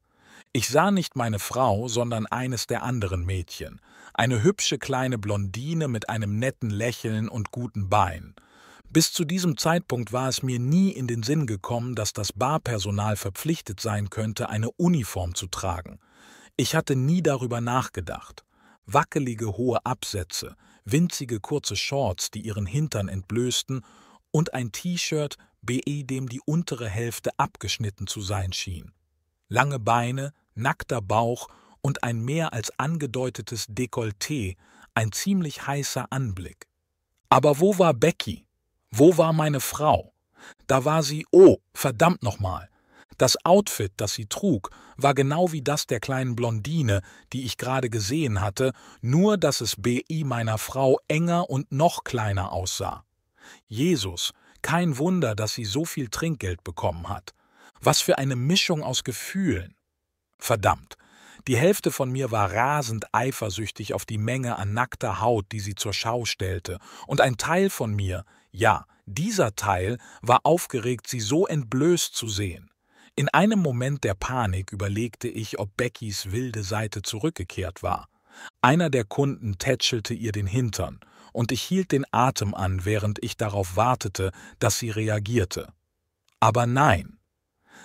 Ich sah nicht meine Frau, sondern eines der anderen Mädchen. Eine hübsche kleine Blondine mit einem netten Lächeln und guten Bein. Bis zu diesem Zeitpunkt war es mir nie in den Sinn gekommen, dass das Barpersonal verpflichtet sein könnte, eine Uniform zu tragen. Ich hatte nie darüber nachgedacht wackelige hohe Absätze, winzige kurze Shorts, die ihren Hintern entblößten, und ein T-Shirt, BE, dem die untere Hälfte abgeschnitten zu sein schien. Lange Beine, nackter Bauch und ein mehr als angedeutetes Dekolleté, ein ziemlich heißer Anblick. Aber wo war Becky? Wo war meine Frau? Da war sie, oh, verdammt nochmal, das Outfit, das sie trug, war genau wie das der kleinen Blondine, die ich gerade gesehen hatte, nur dass es BI meiner Frau enger und noch kleiner aussah. Jesus, kein Wunder, dass sie so viel Trinkgeld bekommen hat. Was für eine Mischung aus Gefühlen. Verdammt, die Hälfte von mir war rasend eifersüchtig auf die Menge an nackter Haut, die sie zur Schau stellte, und ein Teil von mir, ja, dieser Teil, war aufgeregt, sie so entblößt zu sehen. In einem Moment der Panik überlegte ich, ob Beckys wilde Seite zurückgekehrt war. Einer der Kunden tätschelte ihr den Hintern, und ich hielt den Atem an, während ich darauf wartete, dass sie reagierte. Aber nein.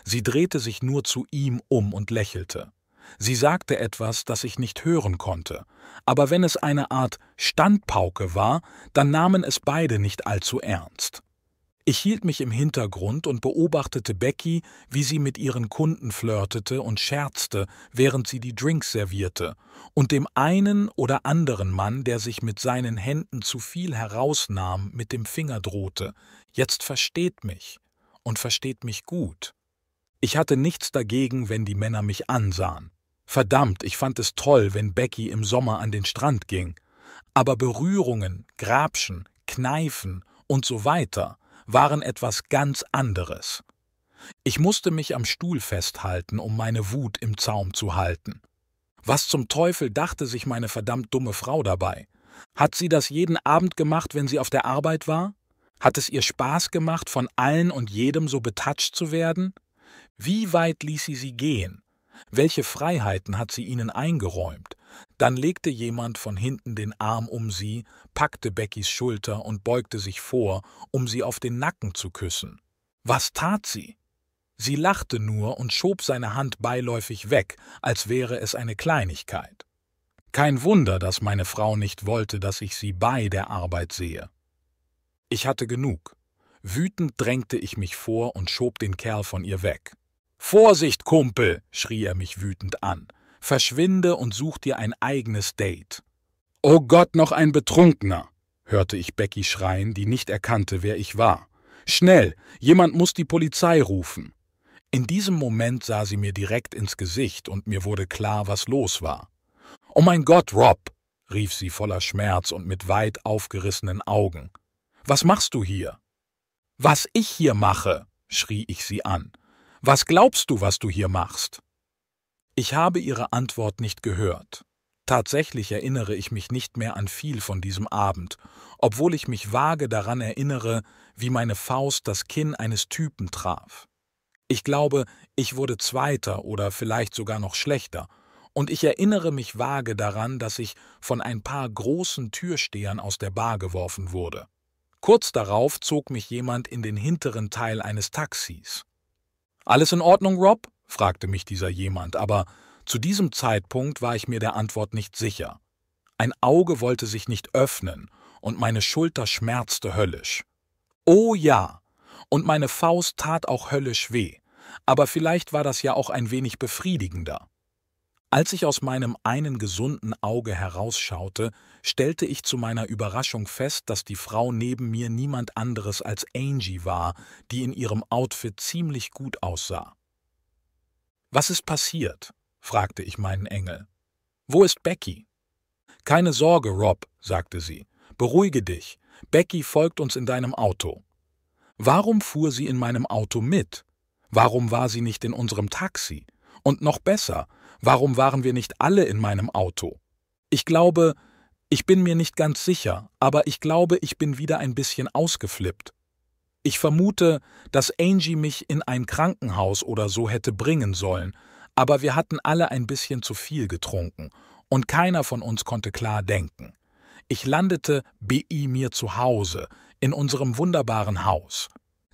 Sie drehte sich nur zu ihm um und lächelte. Sie sagte etwas, das ich nicht hören konnte, aber wenn es eine Art Standpauke war, dann nahmen es beide nicht allzu ernst. Ich hielt mich im Hintergrund und beobachtete Becky, wie sie mit ihren Kunden flirtete und scherzte, während sie die Drinks servierte, und dem einen oder anderen Mann, der sich mit seinen Händen zu viel herausnahm, mit dem Finger drohte. Jetzt versteht mich und versteht mich gut. Ich hatte nichts dagegen, wenn die Männer mich ansahen. Verdammt, ich fand es toll, wenn Becky im Sommer an den Strand ging. Aber Berührungen, Grabschen, Kneifen und so weiter waren etwas ganz anderes. Ich musste mich am Stuhl festhalten, um meine Wut im Zaum zu halten. Was zum Teufel dachte sich meine verdammt dumme Frau dabei? Hat sie das jeden Abend gemacht, wenn sie auf der Arbeit war? Hat es ihr Spaß gemacht, von allen und jedem so betatscht zu werden? Wie weit ließ sie sie gehen? Welche Freiheiten hat sie ihnen eingeräumt? Dann legte jemand von hinten den Arm um sie, packte Beckys Schulter und beugte sich vor, um sie auf den Nacken zu küssen. Was tat sie? Sie lachte nur und schob seine Hand beiläufig weg, als wäre es eine Kleinigkeit. Kein Wunder, dass meine Frau nicht wollte, dass ich sie bei der Arbeit sehe. Ich hatte genug. Wütend drängte ich mich vor und schob den Kerl von ihr weg. Vorsicht, Kumpel! schrie er mich wütend an verschwinde und such dir ein eigenes Date. Oh Gott, noch ein Betrunkener, hörte ich Becky schreien, die nicht erkannte, wer ich war. Schnell, jemand muss die Polizei rufen. In diesem Moment sah sie mir direkt ins Gesicht und mir wurde klar, was los war. Oh mein Gott, Rob, rief sie voller Schmerz und mit weit aufgerissenen Augen. Was machst du hier? Was ich hier mache, schrie ich sie an. Was glaubst du, was du hier machst? Ich habe ihre Antwort nicht gehört. Tatsächlich erinnere ich mich nicht mehr an viel von diesem Abend, obwohl ich mich vage daran erinnere, wie meine Faust das Kinn eines Typen traf. Ich glaube, ich wurde Zweiter oder vielleicht sogar noch schlechter, und ich erinnere mich vage daran, dass ich von ein paar großen Türstehern aus der Bar geworfen wurde. Kurz darauf zog mich jemand in den hinteren Teil eines Taxis. Alles in Ordnung, Rob? fragte mich dieser jemand, aber zu diesem Zeitpunkt war ich mir der Antwort nicht sicher. Ein Auge wollte sich nicht öffnen, und meine Schulter schmerzte höllisch. Oh ja, und meine Faust tat auch höllisch weh, aber vielleicht war das ja auch ein wenig befriedigender. Als ich aus meinem einen gesunden Auge herausschaute, stellte ich zu meiner Überraschung fest, dass die Frau neben mir niemand anderes als Angie war, die in ihrem Outfit ziemlich gut aussah. Was ist passiert? fragte ich meinen Engel. Wo ist Becky? Keine Sorge, Rob, sagte sie. Beruhige dich. Becky folgt uns in deinem Auto. Warum fuhr sie in meinem Auto mit? Warum war sie nicht in unserem Taxi? Und noch besser, warum waren wir nicht alle in meinem Auto? Ich glaube, ich bin mir nicht ganz sicher, aber ich glaube, ich bin wieder ein bisschen ausgeflippt. Ich vermute, dass Angie mich in ein Krankenhaus oder so hätte bringen sollen, aber wir hatten alle ein bisschen zu viel getrunken und keiner von uns konnte klar denken. Ich landete bei mir zu Hause, in unserem wunderbaren Haus.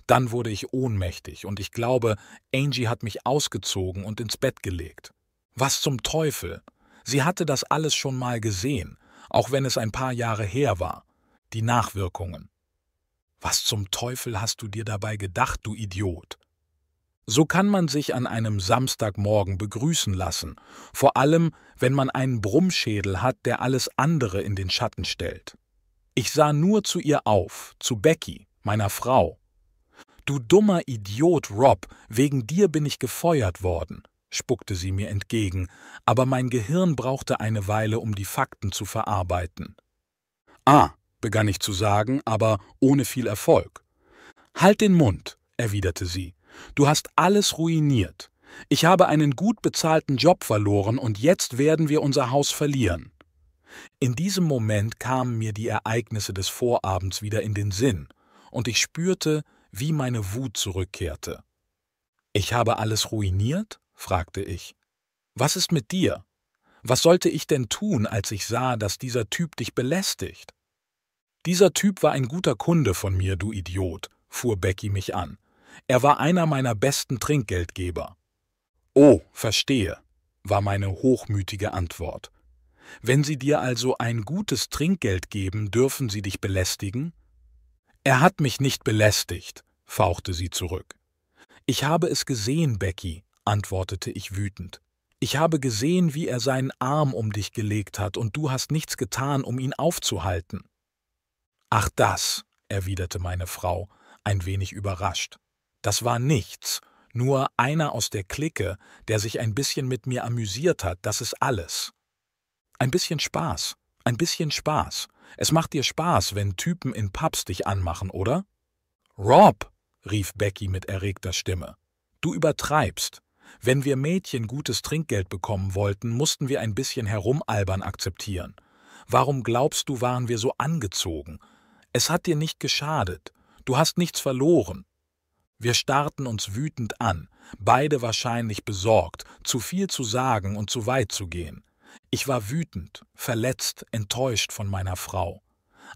Dann wurde ich ohnmächtig und ich glaube, Angie hat mich ausgezogen und ins Bett gelegt. Was zum Teufel? Sie hatte das alles schon mal gesehen, auch wenn es ein paar Jahre her war. Die Nachwirkungen. Was zum Teufel hast du dir dabei gedacht, du Idiot? So kann man sich an einem Samstagmorgen begrüßen lassen, vor allem wenn man einen Brummschädel hat, der alles andere in den Schatten stellt. Ich sah nur zu ihr auf, zu Becky, meiner Frau. Du dummer Idiot, Rob, wegen dir bin ich gefeuert worden, spuckte sie mir entgegen, aber mein Gehirn brauchte eine Weile, um die Fakten zu verarbeiten. Ah, begann ich zu sagen, aber ohne viel Erfolg. Halt den Mund, erwiderte sie. Du hast alles ruiniert. Ich habe einen gut bezahlten Job verloren und jetzt werden wir unser Haus verlieren. In diesem Moment kamen mir die Ereignisse des Vorabends wieder in den Sinn und ich spürte, wie meine Wut zurückkehrte. Ich habe alles ruiniert? fragte ich. Was ist mit dir? Was sollte ich denn tun, als ich sah, dass dieser Typ dich belästigt? Dieser Typ war ein guter Kunde von mir, du Idiot, fuhr Becky mich an. Er war einer meiner besten Trinkgeldgeber. Oh, verstehe, war meine hochmütige Antwort. Wenn sie dir also ein gutes Trinkgeld geben, dürfen sie dich belästigen? Er hat mich nicht belästigt, fauchte sie zurück. Ich habe es gesehen, Becky, antwortete ich wütend. Ich habe gesehen, wie er seinen Arm um dich gelegt hat, und du hast nichts getan, um ihn aufzuhalten. Ach das, erwiderte meine Frau, ein wenig überrascht. Das war nichts, nur einer aus der Clique, der sich ein bisschen mit mir amüsiert hat, das ist alles. Ein bisschen Spaß, ein bisschen Spaß. Es macht dir Spaß, wenn Typen in Pubs dich anmachen, oder? Rob, rief Becky mit erregter Stimme. Du übertreibst. Wenn wir Mädchen gutes Trinkgeld bekommen wollten, mussten wir ein bisschen herumalbern akzeptieren. Warum glaubst du, waren wir so angezogen? Es hat dir nicht geschadet. Du hast nichts verloren. Wir starrten uns wütend an, beide wahrscheinlich besorgt, zu viel zu sagen und zu weit zu gehen. Ich war wütend, verletzt, enttäuscht von meiner Frau.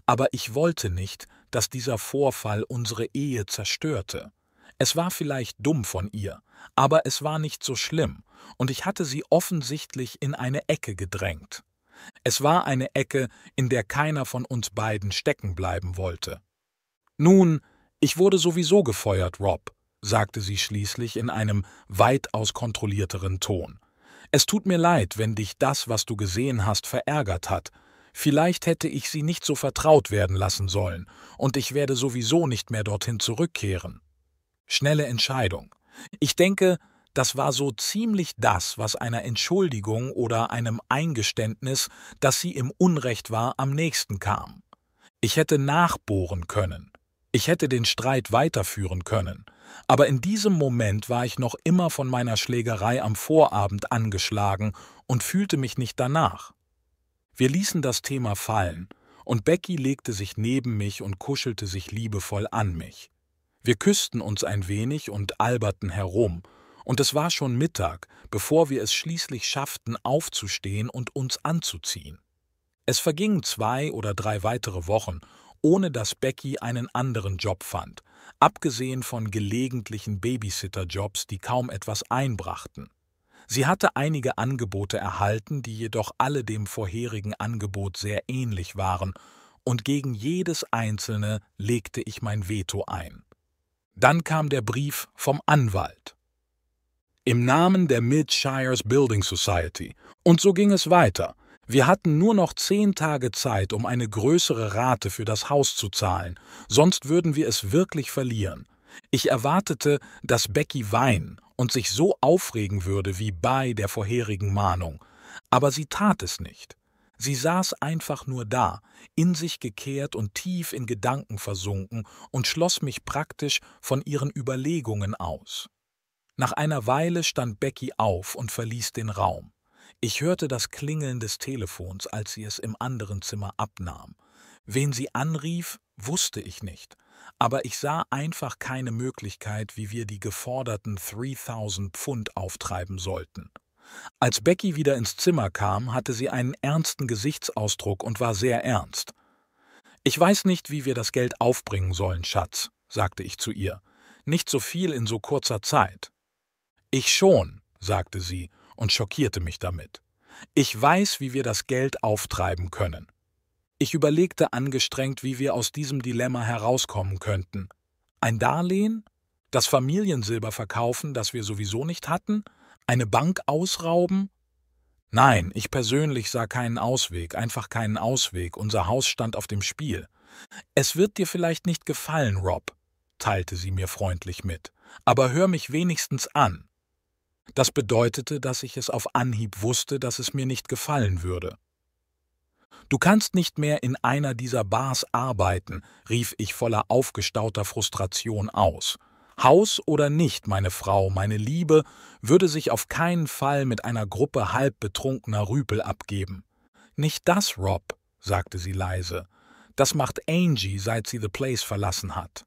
Aber ich wollte nicht, dass dieser Vorfall unsere Ehe zerstörte. Es war vielleicht dumm von ihr, aber es war nicht so schlimm, und ich hatte sie offensichtlich in eine Ecke gedrängt. Es war eine Ecke, in der keiner von uns beiden stecken bleiben wollte. Nun, ich wurde sowieso gefeuert, Rob, sagte sie schließlich in einem weitaus kontrollierteren Ton. Es tut mir leid, wenn dich das, was du gesehen hast, verärgert hat. Vielleicht hätte ich sie nicht so vertraut werden lassen sollen, und ich werde sowieso nicht mehr dorthin zurückkehren. Schnelle Entscheidung. Ich denke, das war so ziemlich das, was einer Entschuldigung oder einem Eingeständnis, dass sie im Unrecht war, am nächsten kam. Ich hätte nachbohren können. Ich hätte den Streit weiterführen können. Aber in diesem Moment war ich noch immer von meiner Schlägerei am Vorabend angeschlagen und fühlte mich nicht danach. Wir ließen das Thema fallen, und Becky legte sich neben mich und kuschelte sich liebevoll an mich. Wir küssten uns ein wenig und alberten herum, und es war schon Mittag, bevor wir es schließlich schafften, aufzustehen und uns anzuziehen. Es vergingen zwei oder drei weitere Wochen, ohne dass Becky einen anderen Job fand, abgesehen von gelegentlichen Babysitterjobs, die kaum etwas einbrachten. Sie hatte einige Angebote erhalten, die jedoch alle dem vorherigen Angebot sehr ähnlich waren, und gegen jedes einzelne legte ich mein Veto ein. Dann kam der Brief vom Anwalt im Namen der Midshires Building Society. Und so ging es weiter. Wir hatten nur noch zehn Tage Zeit, um eine größere Rate für das Haus zu zahlen, sonst würden wir es wirklich verlieren. Ich erwartete, dass Becky weinen und sich so aufregen würde wie bei der vorherigen Mahnung, aber sie tat es nicht. Sie saß einfach nur da, in sich gekehrt und tief in Gedanken versunken und schloss mich praktisch von ihren Überlegungen aus. Nach einer Weile stand Becky auf und verließ den Raum. Ich hörte das Klingeln des Telefons, als sie es im anderen Zimmer abnahm. Wen sie anrief, wusste ich nicht, aber ich sah einfach keine Möglichkeit, wie wir die geforderten 3000 Pfund auftreiben sollten. Als Becky wieder ins Zimmer kam, hatte sie einen ernsten Gesichtsausdruck und war sehr ernst. Ich weiß nicht, wie wir das Geld aufbringen sollen, Schatz, sagte ich zu ihr. Nicht so viel in so kurzer Zeit. Ich schon, sagte sie und schockierte mich damit. Ich weiß, wie wir das Geld auftreiben können. Ich überlegte angestrengt, wie wir aus diesem Dilemma herauskommen könnten. Ein Darlehen? Das Familiensilber verkaufen, das wir sowieso nicht hatten? Eine Bank ausrauben? Nein, ich persönlich sah keinen Ausweg, einfach keinen Ausweg, unser Haus stand auf dem Spiel. Es wird dir vielleicht nicht gefallen, Rob, teilte sie mir freundlich mit, aber hör mich wenigstens an. Das bedeutete, dass ich es auf Anhieb wusste, dass es mir nicht gefallen würde. Du kannst nicht mehr in einer dieser Bars arbeiten, rief ich voller aufgestauter Frustration aus. Haus oder nicht, meine Frau, meine Liebe, würde sich auf keinen Fall mit einer Gruppe halb betrunkener Rüpel abgeben. Nicht das, Rob, sagte sie leise. Das macht Angie, seit sie The Place verlassen hat.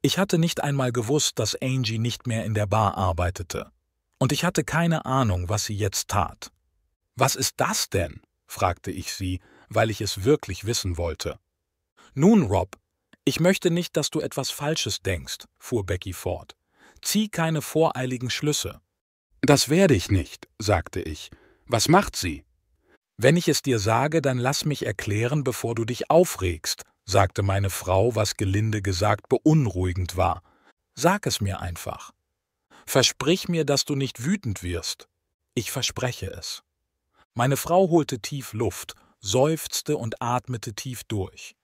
Ich hatte nicht einmal gewusst, dass Angie nicht mehr in der Bar arbeitete und ich hatte keine Ahnung, was sie jetzt tat. Was ist das denn? fragte ich sie, weil ich es wirklich wissen wollte. Nun, Rob, ich möchte nicht, dass du etwas Falsches denkst, fuhr Becky fort. Zieh keine voreiligen Schlüsse. Das werde ich nicht, sagte ich. Was macht sie? Wenn ich es dir sage, dann lass mich erklären, bevor du dich aufregst, sagte meine Frau, was gelinde gesagt beunruhigend war. Sag es mir einfach. Versprich mir, dass du nicht wütend wirst. Ich verspreche es. Meine Frau holte tief Luft, seufzte und atmete tief durch.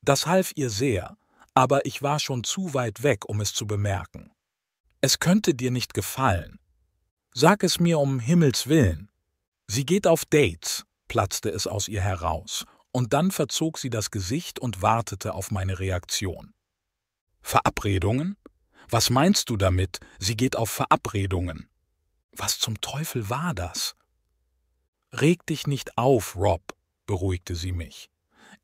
Das half ihr sehr, aber ich war schon zu weit weg, um es zu bemerken. Es könnte dir nicht gefallen. Sag es mir um Himmels willen. Sie geht auf Dates, platzte es aus ihr heraus, und dann verzog sie das Gesicht und wartete auf meine Reaktion. Verabredungen? Was meinst du damit? Sie geht auf Verabredungen. Was zum Teufel war das? Reg dich nicht auf, Rob, beruhigte sie mich.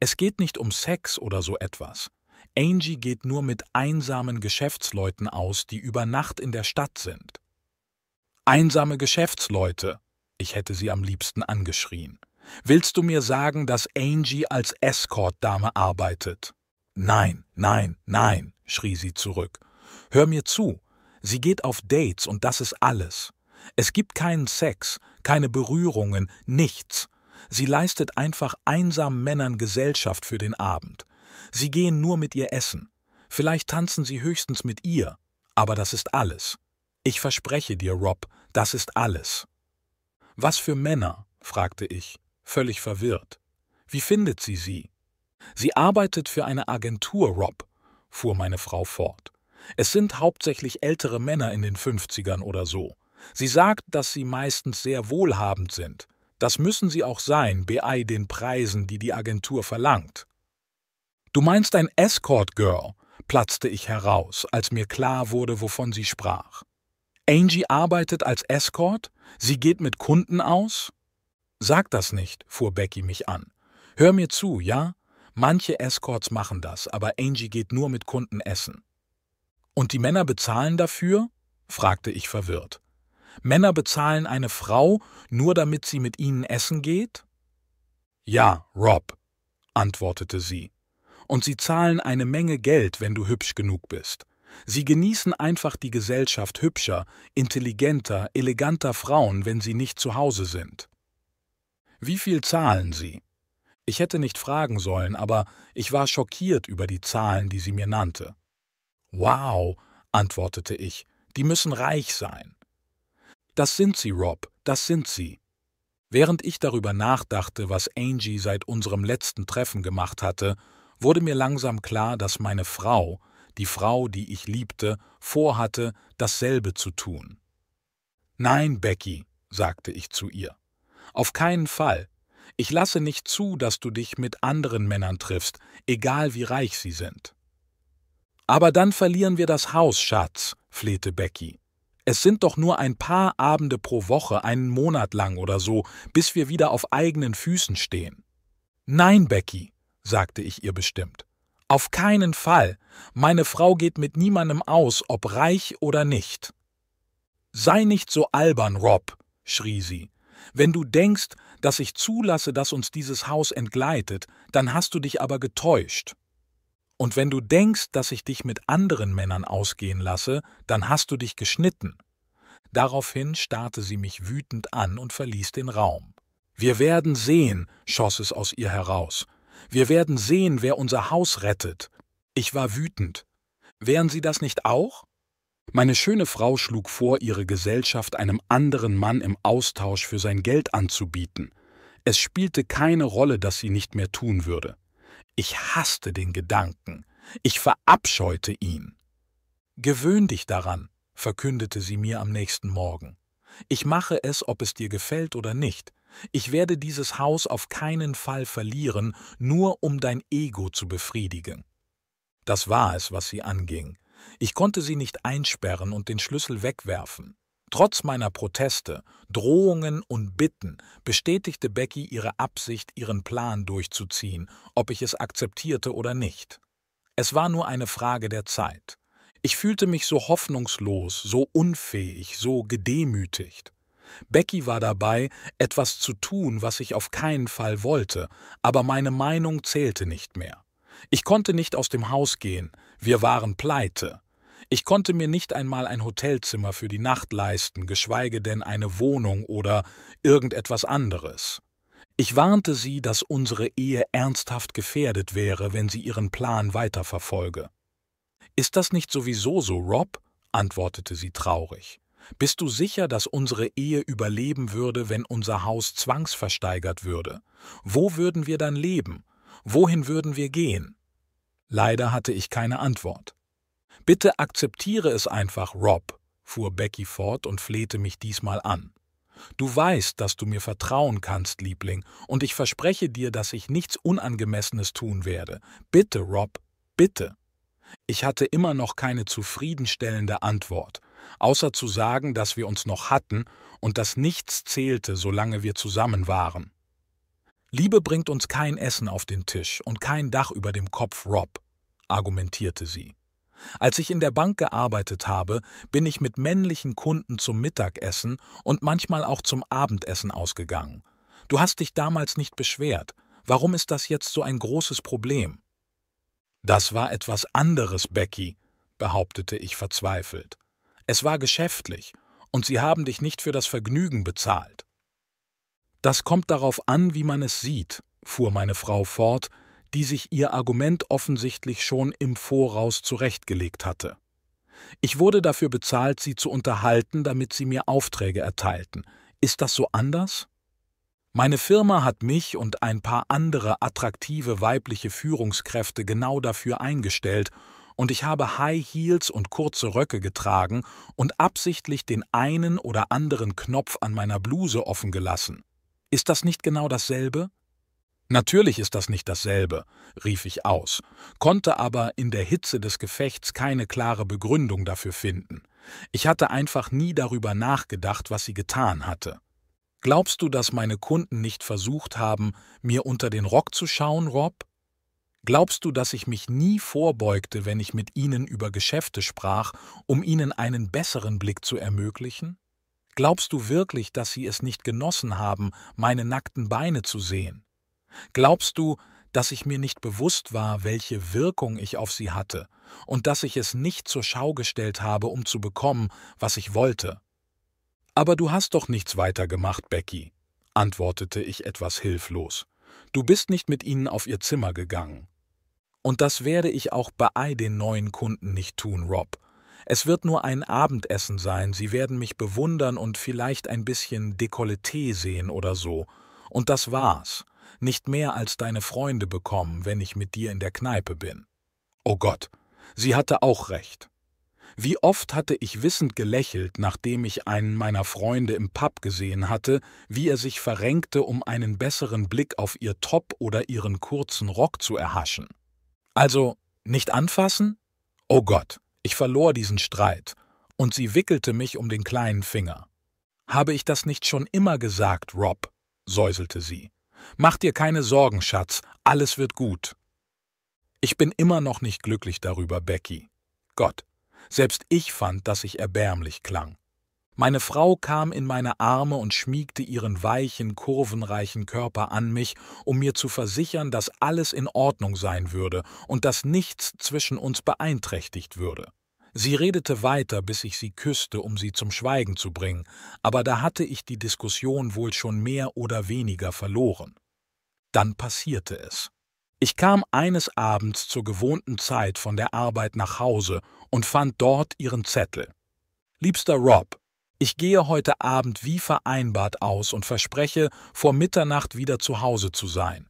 Es geht nicht um Sex oder so etwas. Angie geht nur mit einsamen Geschäftsleuten aus, die über Nacht in der Stadt sind. Einsame Geschäftsleute. Ich hätte sie am liebsten angeschrien. Willst du mir sagen, dass Angie als Escortdame arbeitet? Nein, nein, nein, schrie sie zurück Hör mir zu. Sie geht auf Dates und das ist alles. Es gibt keinen Sex, keine Berührungen, nichts. Sie leistet einfach einsamen Männern Gesellschaft für den Abend. Sie gehen nur mit ihr essen. Vielleicht tanzen sie höchstens mit ihr, aber das ist alles. Ich verspreche dir, Rob, das ist alles. Was für Männer? fragte ich, völlig verwirrt. Wie findet sie sie? Sie arbeitet für eine Agentur, Rob, fuhr meine Frau fort. Es sind hauptsächlich ältere Männer in den 50ern oder so. Sie sagt, dass sie meistens sehr wohlhabend sind. Das müssen sie auch sein, bei den Preisen, die die Agentur verlangt. Du meinst ein Escort Girl, platzte ich heraus, als mir klar wurde, wovon sie sprach. Angie arbeitet als Escort? Sie geht mit Kunden aus? Sag das nicht, fuhr Becky mich an. Hör mir zu, ja? Manche Escorts machen das, aber Angie geht nur mit Kunden essen. Und die Männer bezahlen dafür? fragte ich verwirrt. Männer bezahlen eine Frau, nur damit sie mit ihnen essen geht? Ja, Rob, antwortete sie. Und sie zahlen eine Menge Geld, wenn du hübsch genug bist. Sie genießen einfach die Gesellschaft hübscher, intelligenter, eleganter Frauen, wenn sie nicht zu Hause sind. Wie viel zahlen sie? Ich hätte nicht fragen sollen, aber ich war schockiert über die Zahlen, die sie mir nannte. Wow, antwortete ich, die müssen reich sein. Das sind sie, Rob, das sind sie. Während ich darüber nachdachte, was Angie seit unserem letzten Treffen gemacht hatte, wurde mir langsam klar, dass meine Frau, die Frau, die ich liebte, vorhatte, dasselbe zu tun. Nein, Becky, sagte ich zu ihr. Auf keinen Fall. Ich lasse nicht zu, dass du dich mit anderen Männern triffst, egal wie reich sie sind. Aber dann verlieren wir das Haus, Schatz, flehte Becky. Es sind doch nur ein paar Abende pro Woche, einen Monat lang oder so, bis wir wieder auf eigenen Füßen stehen. Nein, Becky, sagte ich ihr bestimmt. Auf keinen Fall. Meine Frau geht mit niemandem aus, ob reich oder nicht. Sei nicht so albern, Rob, schrie sie. Wenn du denkst, dass ich zulasse, dass uns dieses Haus entgleitet, dann hast du dich aber getäuscht. Und wenn du denkst, dass ich dich mit anderen Männern ausgehen lasse, dann hast du dich geschnitten. Daraufhin starrte sie mich wütend an und verließ den Raum. Wir werden sehen, schoss es aus ihr heraus. Wir werden sehen, wer unser Haus rettet. Ich war wütend. Wären Sie das nicht auch? Meine schöne Frau schlug vor, ihre Gesellschaft einem anderen Mann im Austausch für sein Geld anzubieten. Es spielte keine Rolle, dass sie nicht mehr tun würde. Ich hasste den Gedanken, ich verabscheute ihn. Gewöhn dich daran, verkündete sie mir am nächsten Morgen. Ich mache es, ob es dir gefällt oder nicht. Ich werde dieses Haus auf keinen Fall verlieren, nur um dein Ego zu befriedigen. Das war es, was sie anging. Ich konnte sie nicht einsperren und den Schlüssel wegwerfen. Trotz meiner Proteste, Drohungen und Bitten bestätigte Becky ihre Absicht, ihren Plan durchzuziehen, ob ich es akzeptierte oder nicht. Es war nur eine Frage der Zeit. Ich fühlte mich so hoffnungslos, so unfähig, so gedemütigt. Becky war dabei, etwas zu tun, was ich auf keinen Fall wollte, aber meine Meinung zählte nicht mehr. Ich konnte nicht aus dem Haus gehen, wir waren pleite. Ich konnte mir nicht einmal ein Hotelzimmer für die Nacht leisten, geschweige denn eine Wohnung oder irgendetwas anderes. Ich warnte sie, dass unsere Ehe ernsthaft gefährdet wäre, wenn sie ihren Plan weiterverfolge. Ist das nicht sowieso so, Rob? antwortete sie traurig. Bist du sicher, dass unsere Ehe überleben würde, wenn unser Haus zwangsversteigert würde? Wo würden wir dann leben? Wohin würden wir gehen? Leider hatte ich keine Antwort. Bitte akzeptiere es einfach, Rob, fuhr Becky fort und flehte mich diesmal an. Du weißt, dass du mir vertrauen kannst, Liebling, und ich verspreche dir, dass ich nichts Unangemessenes tun werde. Bitte, Rob, bitte. Ich hatte immer noch keine zufriedenstellende Antwort, außer zu sagen, dass wir uns noch hatten und dass nichts zählte, solange wir zusammen waren. Liebe bringt uns kein Essen auf den Tisch und kein Dach über dem Kopf, Rob, argumentierte sie. Als ich in der Bank gearbeitet habe, bin ich mit männlichen Kunden zum Mittagessen und manchmal auch zum Abendessen ausgegangen. Du hast dich damals nicht beschwert. Warum ist das jetzt so ein großes Problem? Das war etwas anderes, Becky, behauptete ich verzweifelt. Es war geschäftlich, und sie haben dich nicht für das Vergnügen bezahlt. Das kommt darauf an, wie man es sieht, fuhr meine Frau fort, die sich ihr Argument offensichtlich schon im Voraus zurechtgelegt hatte. Ich wurde dafür bezahlt, sie zu unterhalten, damit sie mir Aufträge erteilten. Ist das so anders? Meine Firma hat mich und ein paar andere attraktive weibliche Führungskräfte genau dafür eingestellt, und ich habe High Heels und kurze Röcke getragen und absichtlich den einen oder anderen Knopf an meiner Bluse offen gelassen. Ist das nicht genau dasselbe? Natürlich ist das nicht dasselbe, rief ich aus, konnte aber in der Hitze des Gefechts keine klare Begründung dafür finden. Ich hatte einfach nie darüber nachgedacht, was sie getan hatte. Glaubst du, dass meine Kunden nicht versucht haben, mir unter den Rock zu schauen, Rob? Glaubst du, dass ich mich nie vorbeugte, wenn ich mit ihnen über Geschäfte sprach, um ihnen einen besseren Blick zu ermöglichen? Glaubst du wirklich, dass sie es nicht genossen haben, meine nackten Beine zu sehen? Glaubst du, dass ich mir nicht bewusst war, welche Wirkung ich auf sie hatte und dass ich es nicht zur Schau gestellt habe, um zu bekommen, was ich wollte? Aber du hast doch nichts weiter gemacht, Becky, antwortete ich etwas hilflos. Du bist nicht mit ihnen auf ihr Zimmer gegangen. Und das werde ich auch bei den neuen Kunden nicht tun, Rob. Es wird nur ein Abendessen sein, sie werden mich bewundern und vielleicht ein bisschen Dekolleté sehen oder so. Und das war's nicht mehr als deine Freunde bekommen, wenn ich mit dir in der Kneipe bin. Oh Gott, sie hatte auch recht. Wie oft hatte ich wissend gelächelt, nachdem ich einen meiner Freunde im Pub gesehen hatte, wie er sich verrenkte, um einen besseren Blick auf ihr Top oder ihren kurzen Rock zu erhaschen. Also, nicht anfassen? Oh Gott, ich verlor diesen Streit, und sie wickelte mich um den kleinen Finger. Habe ich das nicht schon immer gesagt, Rob? säuselte sie. Mach dir keine Sorgen, Schatz, alles wird gut. Ich bin immer noch nicht glücklich darüber, Becky. Gott, selbst ich fand, dass ich erbärmlich klang. Meine Frau kam in meine Arme und schmiegte ihren weichen, kurvenreichen Körper an mich, um mir zu versichern, dass alles in Ordnung sein würde und dass nichts zwischen uns beeinträchtigt würde. Sie redete weiter, bis ich sie küsste, um sie zum Schweigen zu bringen, aber da hatte ich die Diskussion wohl schon mehr oder weniger verloren. Dann passierte es. Ich kam eines Abends zur gewohnten Zeit von der Arbeit nach Hause und fand dort ihren Zettel. Liebster Rob, ich gehe heute Abend wie vereinbart aus und verspreche, vor Mitternacht wieder zu Hause zu sein.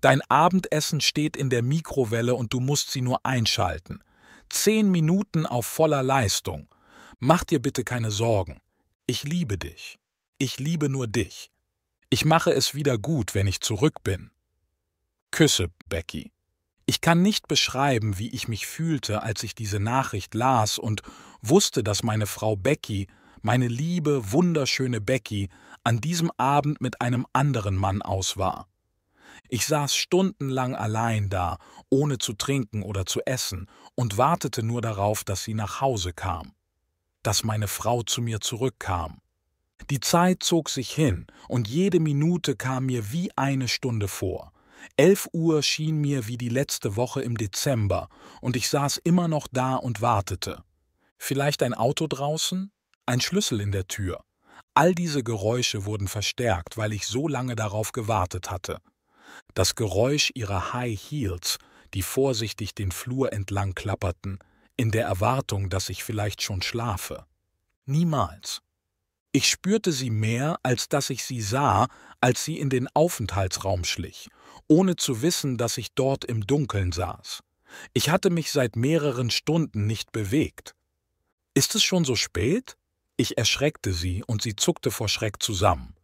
Dein Abendessen steht in der Mikrowelle und du musst sie nur einschalten. Zehn Minuten auf voller Leistung. Mach dir bitte keine Sorgen. Ich liebe dich. Ich liebe nur dich. Ich mache es wieder gut, wenn ich zurück bin. Küsse, Becky. Ich kann nicht beschreiben, wie ich mich fühlte, als ich diese Nachricht las und wusste, dass meine Frau Becky, meine liebe, wunderschöne Becky, an diesem Abend mit einem anderen Mann aus war. Ich saß stundenlang allein da, ohne zu trinken oder zu essen, und wartete nur darauf, dass sie nach Hause kam, dass meine Frau zu mir zurückkam. Die Zeit zog sich hin, und jede Minute kam mir wie eine Stunde vor. Elf Uhr schien mir wie die letzte Woche im Dezember, und ich saß immer noch da und wartete. Vielleicht ein Auto draußen? Ein Schlüssel in der Tür. All diese Geräusche wurden verstärkt, weil ich so lange darauf gewartet hatte das Geräusch ihrer High Heels, die vorsichtig den Flur entlang klapperten, in der Erwartung, dass ich vielleicht schon schlafe. Niemals. Ich spürte sie mehr, als dass ich sie sah, als sie in den Aufenthaltsraum schlich, ohne zu wissen, dass ich dort im Dunkeln saß. Ich hatte mich seit mehreren Stunden nicht bewegt. Ist es schon so spät? Ich erschreckte sie und sie zuckte vor Schreck zusammen.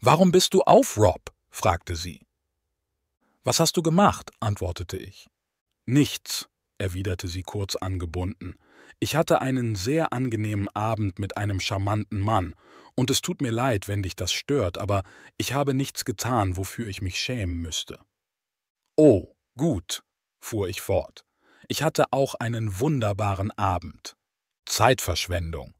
Warum bist du auf, Rob? fragte sie. Was hast du gemacht? antwortete ich. Nichts, erwiderte sie kurz angebunden. Ich hatte einen sehr angenehmen Abend mit einem charmanten Mann, und es tut mir leid, wenn dich das stört, aber ich habe nichts getan, wofür ich mich schämen müsste. Oh, gut, fuhr ich fort. Ich hatte auch einen wunderbaren Abend. Zeitverschwendung.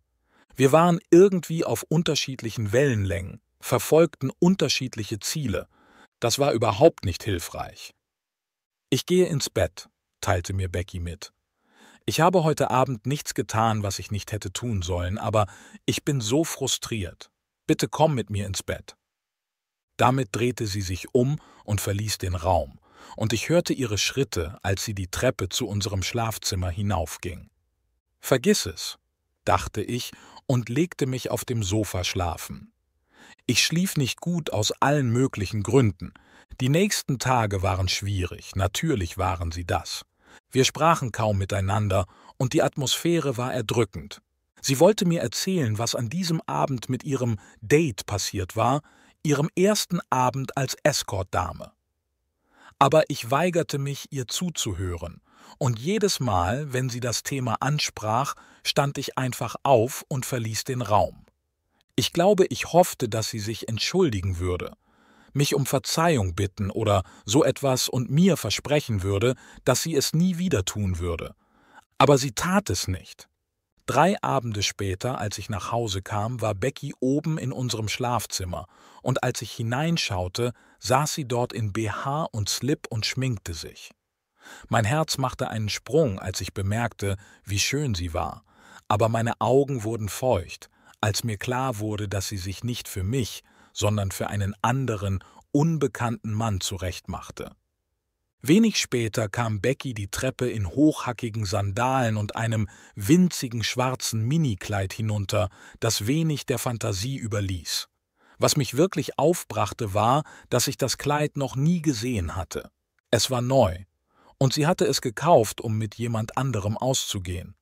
Wir waren irgendwie auf unterschiedlichen Wellenlängen, verfolgten unterschiedliche Ziele, das war überhaupt nicht hilfreich. Ich gehe ins Bett, teilte mir Becky mit. Ich habe heute Abend nichts getan, was ich nicht hätte tun sollen, aber ich bin so frustriert. Bitte komm mit mir ins Bett. Damit drehte sie sich um und verließ den Raum, und ich hörte ihre Schritte, als sie die Treppe zu unserem Schlafzimmer hinaufging. Vergiss es, dachte ich und legte mich auf dem Sofa schlafen. Ich schlief nicht gut aus allen möglichen Gründen. Die nächsten Tage waren schwierig, natürlich waren sie das. Wir sprachen kaum miteinander, und die Atmosphäre war erdrückend. Sie wollte mir erzählen, was an diesem Abend mit ihrem Date passiert war, ihrem ersten Abend als Escort-Dame. Aber ich weigerte mich, ihr zuzuhören, und jedes Mal, wenn sie das Thema ansprach, stand ich einfach auf und verließ den Raum. Ich glaube, ich hoffte, dass sie sich entschuldigen würde, mich um Verzeihung bitten oder so etwas und mir versprechen würde, dass sie es nie wieder tun würde. Aber sie tat es nicht. Drei Abende später, als ich nach Hause kam, war Becky oben in unserem Schlafzimmer, und als ich hineinschaute, saß sie dort in BH und Slip und schminkte sich. Mein Herz machte einen Sprung, als ich bemerkte, wie schön sie war, aber meine Augen wurden feucht, als mir klar wurde, dass sie sich nicht für mich, sondern für einen anderen, unbekannten Mann zurechtmachte. Wenig später kam Becky die Treppe in hochhackigen Sandalen und einem winzigen schwarzen Minikleid hinunter, das wenig der Fantasie überließ. Was mich wirklich aufbrachte, war, dass ich das Kleid noch nie gesehen hatte. Es war neu, und sie hatte es gekauft, um mit jemand anderem auszugehen.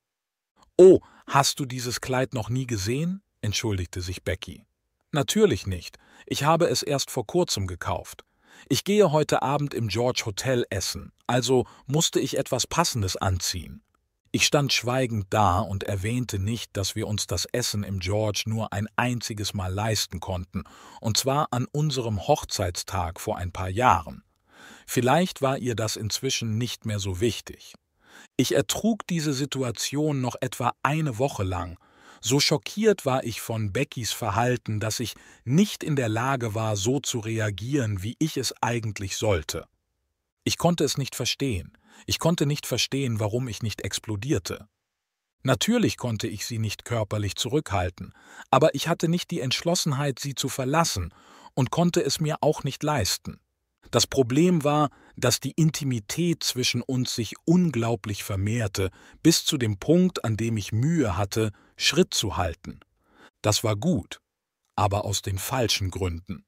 Oh, hast du dieses Kleid noch nie gesehen? entschuldigte sich Becky. Natürlich nicht. Ich habe es erst vor kurzem gekauft. Ich gehe heute Abend im George Hotel essen, also musste ich etwas Passendes anziehen. Ich stand schweigend da und erwähnte nicht, dass wir uns das Essen im George nur ein einziges Mal leisten konnten, und zwar an unserem Hochzeitstag vor ein paar Jahren. Vielleicht war ihr das inzwischen nicht mehr so wichtig. Ich ertrug diese Situation noch etwa eine Woche lang, so schockiert war ich von Beckys Verhalten, dass ich nicht in der Lage war, so zu reagieren, wie ich es eigentlich sollte. Ich konnte es nicht verstehen. Ich konnte nicht verstehen, warum ich nicht explodierte. Natürlich konnte ich sie nicht körperlich zurückhalten, aber ich hatte nicht die Entschlossenheit, sie zu verlassen und konnte es mir auch nicht leisten. Das Problem war, dass die Intimität zwischen uns sich unglaublich vermehrte, bis zu dem Punkt, an dem ich Mühe hatte, Schritt zu halten. Das war gut, aber aus den falschen Gründen.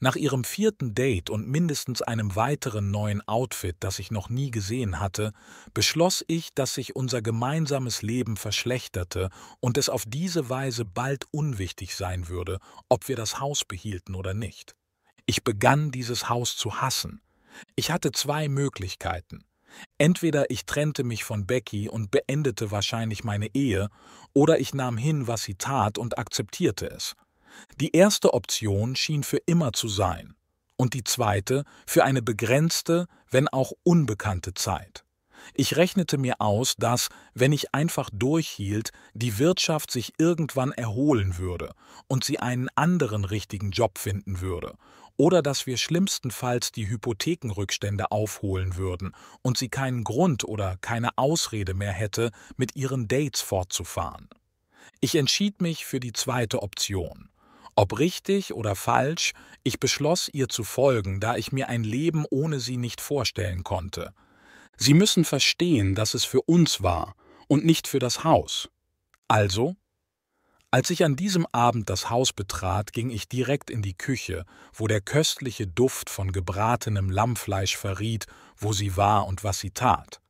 Nach ihrem vierten Date und mindestens einem weiteren neuen Outfit, das ich noch nie gesehen hatte, beschloss ich, dass sich unser gemeinsames Leben verschlechterte und es auf diese Weise bald unwichtig sein würde, ob wir das Haus behielten oder nicht. Ich begann dieses Haus zu hassen. Ich hatte zwei Möglichkeiten. Entweder ich trennte mich von Becky und beendete wahrscheinlich meine Ehe, oder ich nahm hin, was sie tat und akzeptierte es. Die erste Option schien für immer zu sein, und die zweite für eine begrenzte, wenn auch unbekannte Zeit. Ich rechnete mir aus, dass, wenn ich einfach durchhielt, die Wirtschaft sich irgendwann erholen würde und sie einen anderen richtigen Job finden würde, oder dass wir schlimmstenfalls die Hypothekenrückstände aufholen würden und sie keinen Grund oder keine Ausrede mehr hätte, mit ihren Dates fortzufahren. Ich entschied mich für die zweite Option. Ob richtig oder falsch, ich beschloss ihr zu folgen, da ich mir ein Leben ohne sie nicht vorstellen konnte. Sie müssen verstehen, dass es für uns war und nicht für das Haus. Also als ich an diesem Abend das Haus betrat, ging ich direkt in die Küche, wo der köstliche Duft von gebratenem Lammfleisch verriet, wo sie war und was sie tat.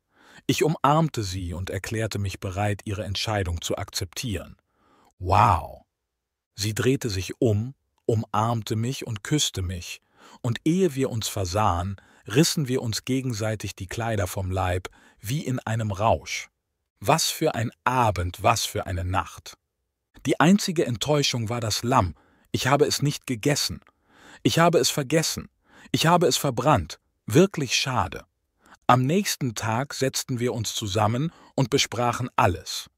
Ich umarmte sie und erklärte mich bereit, ihre Entscheidung zu akzeptieren. Wow! Sie drehte sich um, umarmte mich und küsste mich, und ehe wir uns versahen, rissen wir uns gegenseitig die Kleider vom Leib, wie in einem Rausch. Was für ein Abend, was für eine Nacht! Die einzige Enttäuschung war das Lamm. Ich habe es nicht gegessen. Ich habe es vergessen. Ich habe es verbrannt. Wirklich schade. Am nächsten Tag setzten wir uns zusammen und besprachen alles.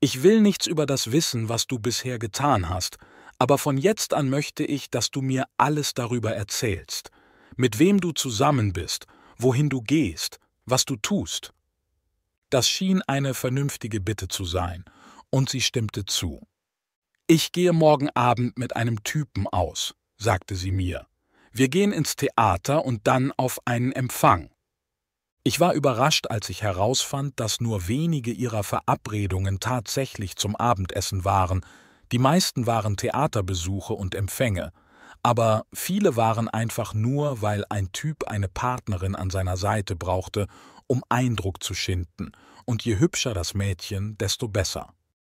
Ich will nichts über das wissen, was du bisher getan hast, aber von jetzt an möchte ich, dass du mir alles darüber erzählst, mit wem du zusammen bist, wohin du gehst, was du tust. Das schien eine vernünftige Bitte zu sein, und sie stimmte zu. Ich gehe morgen Abend mit einem Typen aus, sagte sie mir. Wir gehen ins Theater und dann auf einen Empfang. Ich war überrascht, als ich herausfand, dass nur wenige ihrer Verabredungen tatsächlich zum Abendessen waren, die meisten waren Theaterbesuche und Empfänge, aber viele waren einfach nur, weil ein Typ eine Partnerin an seiner Seite brauchte, um Eindruck zu schinden, und je hübscher das Mädchen, desto besser.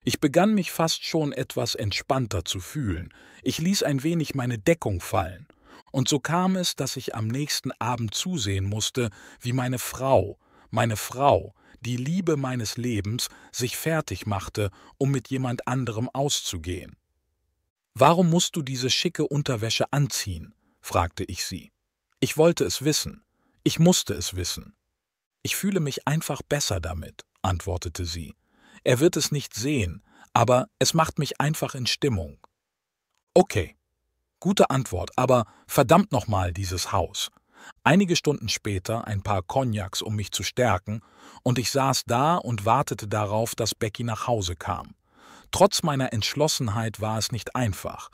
Ich begann mich fast schon etwas entspannter zu fühlen. Ich ließ ein wenig meine Deckung fallen. Und so kam es, dass ich am nächsten Abend zusehen musste, wie meine Frau, meine Frau, die Liebe meines Lebens, sich fertig machte, um mit jemand anderem auszugehen. Warum musst du diese schicke Unterwäsche anziehen? fragte ich sie. Ich wollte es wissen. Ich musste es wissen. Ich fühle mich einfach besser damit, antwortete sie. Er wird es nicht sehen, aber es macht mich einfach in Stimmung. Okay. Gute Antwort, aber verdammt nochmal dieses Haus. Einige Stunden später ein paar Cognacs, um mich zu stärken, und ich saß da und wartete darauf, dass Becky nach Hause kam. Trotz meiner Entschlossenheit war es nicht einfach.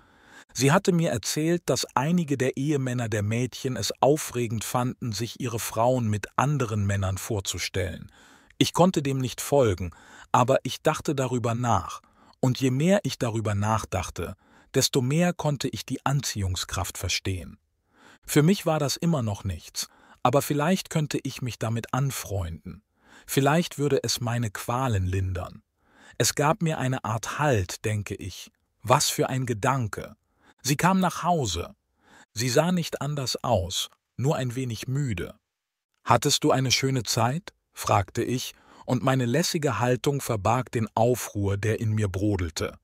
Sie hatte mir erzählt, dass einige der Ehemänner der Mädchen es aufregend fanden, sich ihre Frauen mit anderen Männern vorzustellen – ich konnte dem nicht folgen, aber ich dachte darüber nach, und je mehr ich darüber nachdachte, desto mehr konnte ich die Anziehungskraft verstehen. Für mich war das immer noch nichts, aber vielleicht könnte ich mich damit anfreunden. Vielleicht würde es meine Qualen lindern. Es gab mir eine Art Halt, denke ich. Was für ein Gedanke. Sie kam nach Hause. Sie sah nicht anders aus, nur ein wenig müde. Hattest du eine schöne Zeit? fragte ich, und meine lässige Haltung verbarg den Aufruhr, der in mir brodelte.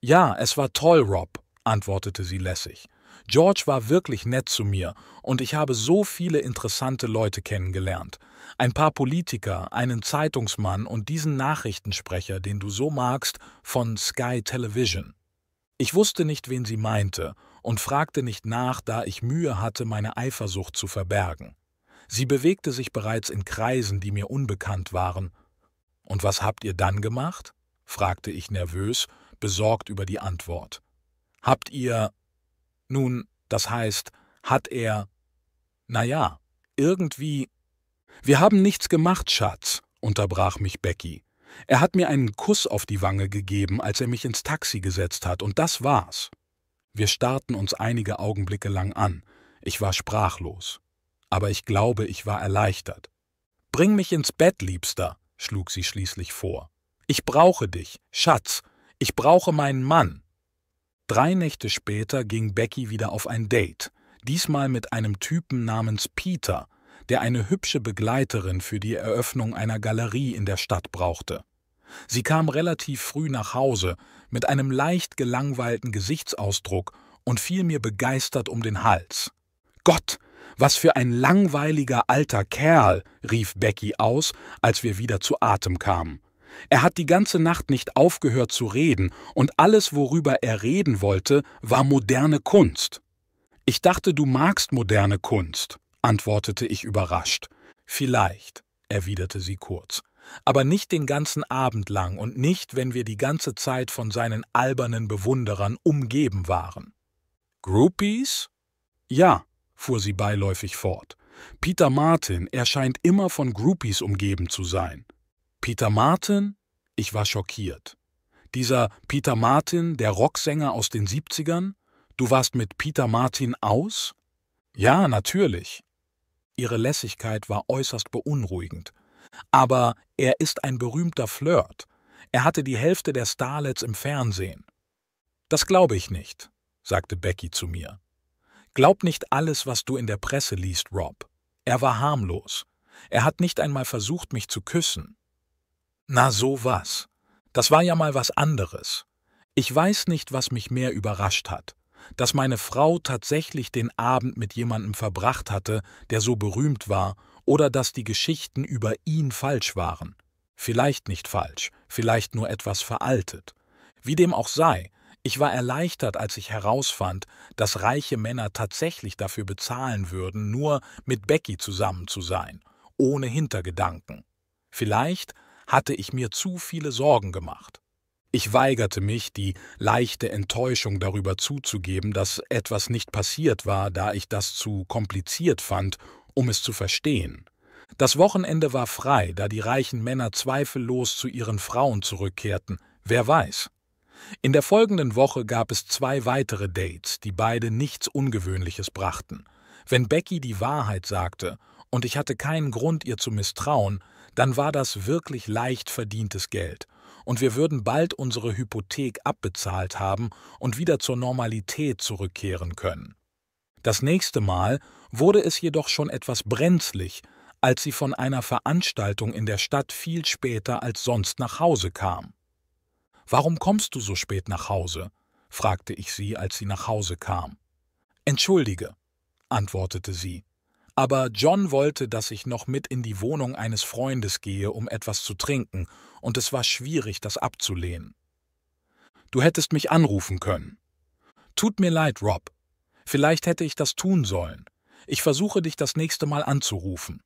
Ja, es war toll, Rob, antwortete sie lässig. George war wirklich nett zu mir und ich habe so viele interessante Leute kennengelernt. Ein paar Politiker, einen Zeitungsmann und diesen Nachrichtensprecher, den du so magst, von Sky Television. Ich wusste nicht, wen sie meinte und fragte nicht nach, da ich Mühe hatte, meine Eifersucht zu verbergen. Sie bewegte sich bereits in Kreisen, die mir unbekannt waren. Und was habt ihr dann gemacht? fragte ich nervös, besorgt über die Antwort. Habt ihr. Nun, das heißt, hat er. Na ja, irgendwie. Wir haben nichts gemacht, Schatz, unterbrach mich Becky. Er hat mir einen Kuss auf die Wange gegeben, als er mich ins Taxi gesetzt hat, und das war's. Wir starrten uns einige Augenblicke lang an. Ich war sprachlos aber ich glaube, ich war erleichtert. Bring mich ins Bett, Liebster, schlug sie schließlich vor. Ich brauche dich, Schatz, ich brauche meinen Mann. Drei Nächte später ging Becky wieder auf ein Date, diesmal mit einem Typen namens Peter, der eine hübsche Begleiterin für die Eröffnung einer Galerie in der Stadt brauchte. Sie kam relativ früh nach Hause mit einem leicht gelangweilten Gesichtsausdruck und fiel mir begeistert um den Hals. Gott, was für ein langweiliger alter Kerl, rief Becky aus, als wir wieder zu Atem kamen. Er hat die ganze Nacht nicht aufgehört zu reden, und alles, worüber er reden wollte, war moderne Kunst. Ich dachte, du magst moderne Kunst, antwortete ich überrascht. Vielleicht, erwiderte sie kurz, aber nicht den ganzen Abend lang und nicht, wenn wir die ganze Zeit von seinen albernen Bewunderern umgeben waren. Groupies? Ja, fuhr sie beiläufig fort. Peter Martin, er scheint immer von Groupies umgeben zu sein. Peter Martin? Ich war schockiert. Dieser Peter Martin, der Rocksänger aus den 70ern? Du warst mit Peter Martin aus? Ja, natürlich. Ihre Lässigkeit war äußerst beunruhigend. Aber er ist ein berühmter Flirt. Er hatte die Hälfte der Starlets im Fernsehen. Das glaube ich nicht, sagte Becky zu mir. Glaub nicht alles, was du in der Presse liest, Rob. Er war harmlos. Er hat nicht einmal versucht, mich zu küssen. Na so was. Das war ja mal was anderes. Ich weiß nicht, was mich mehr überrascht hat. Dass meine Frau tatsächlich den Abend mit jemandem verbracht hatte, der so berühmt war, oder dass die Geschichten über ihn falsch waren. Vielleicht nicht falsch, vielleicht nur etwas veraltet. Wie dem auch sei, ich war erleichtert, als ich herausfand, dass reiche Männer tatsächlich dafür bezahlen würden, nur mit Becky zusammen zu sein, ohne Hintergedanken. Vielleicht hatte ich mir zu viele Sorgen gemacht. Ich weigerte mich, die leichte Enttäuschung darüber zuzugeben, dass etwas nicht passiert war, da ich das zu kompliziert fand, um es zu verstehen. Das Wochenende war frei, da die reichen Männer zweifellos zu ihren Frauen zurückkehrten, wer weiß. In der folgenden Woche gab es zwei weitere Dates, die beide nichts Ungewöhnliches brachten. Wenn Becky die Wahrheit sagte und ich hatte keinen Grund, ihr zu misstrauen, dann war das wirklich leicht verdientes Geld und wir würden bald unsere Hypothek abbezahlt haben und wieder zur Normalität zurückkehren können. Das nächste Mal wurde es jedoch schon etwas brenzlig, als sie von einer Veranstaltung in der Stadt viel später als sonst nach Hause kam. Warum kommst du so spät nach Hause? fragte ich sie, als sie nach Hause kam. Entschuldige, antwortete sie. Aber John wollte, dass ich noch mit in die Wohnung eines Freundes gehe, um etwas zu trinken, und es war schwierig, das abzulehnen. Du hättest mich anrufen können. Tut mir leid, Rob. Vielleicht hätte ich das tun sollen. Ich versuche dich das nächste Mal anzurufen.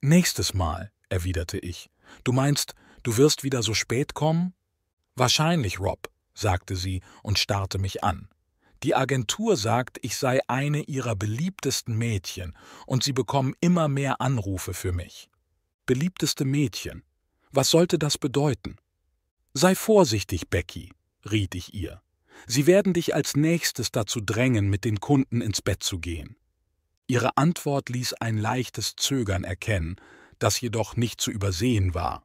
Nächstes Mal, erwiderte ich. Du meinst, du wirst wieder so spät kommen? Wahrscheinlich, Rob, sagte sie und starrte mich an. Die Agentur sagt, ich sei eine ihrer beliebtesten Mädchen und sie bekommen immer mehr Anrufe für mich. Beliebteste Mädchen. Was sollte das bedeuten? Sei vorsichtig, Becky, riet ich ihr. Sie werden dich als nächstes dazu drängen, mit den Kunden ins Bett zu gehen. Ihre Antwort ließ ein leichtes Zögern erkennen, das jedoch nicht zu übersehen war.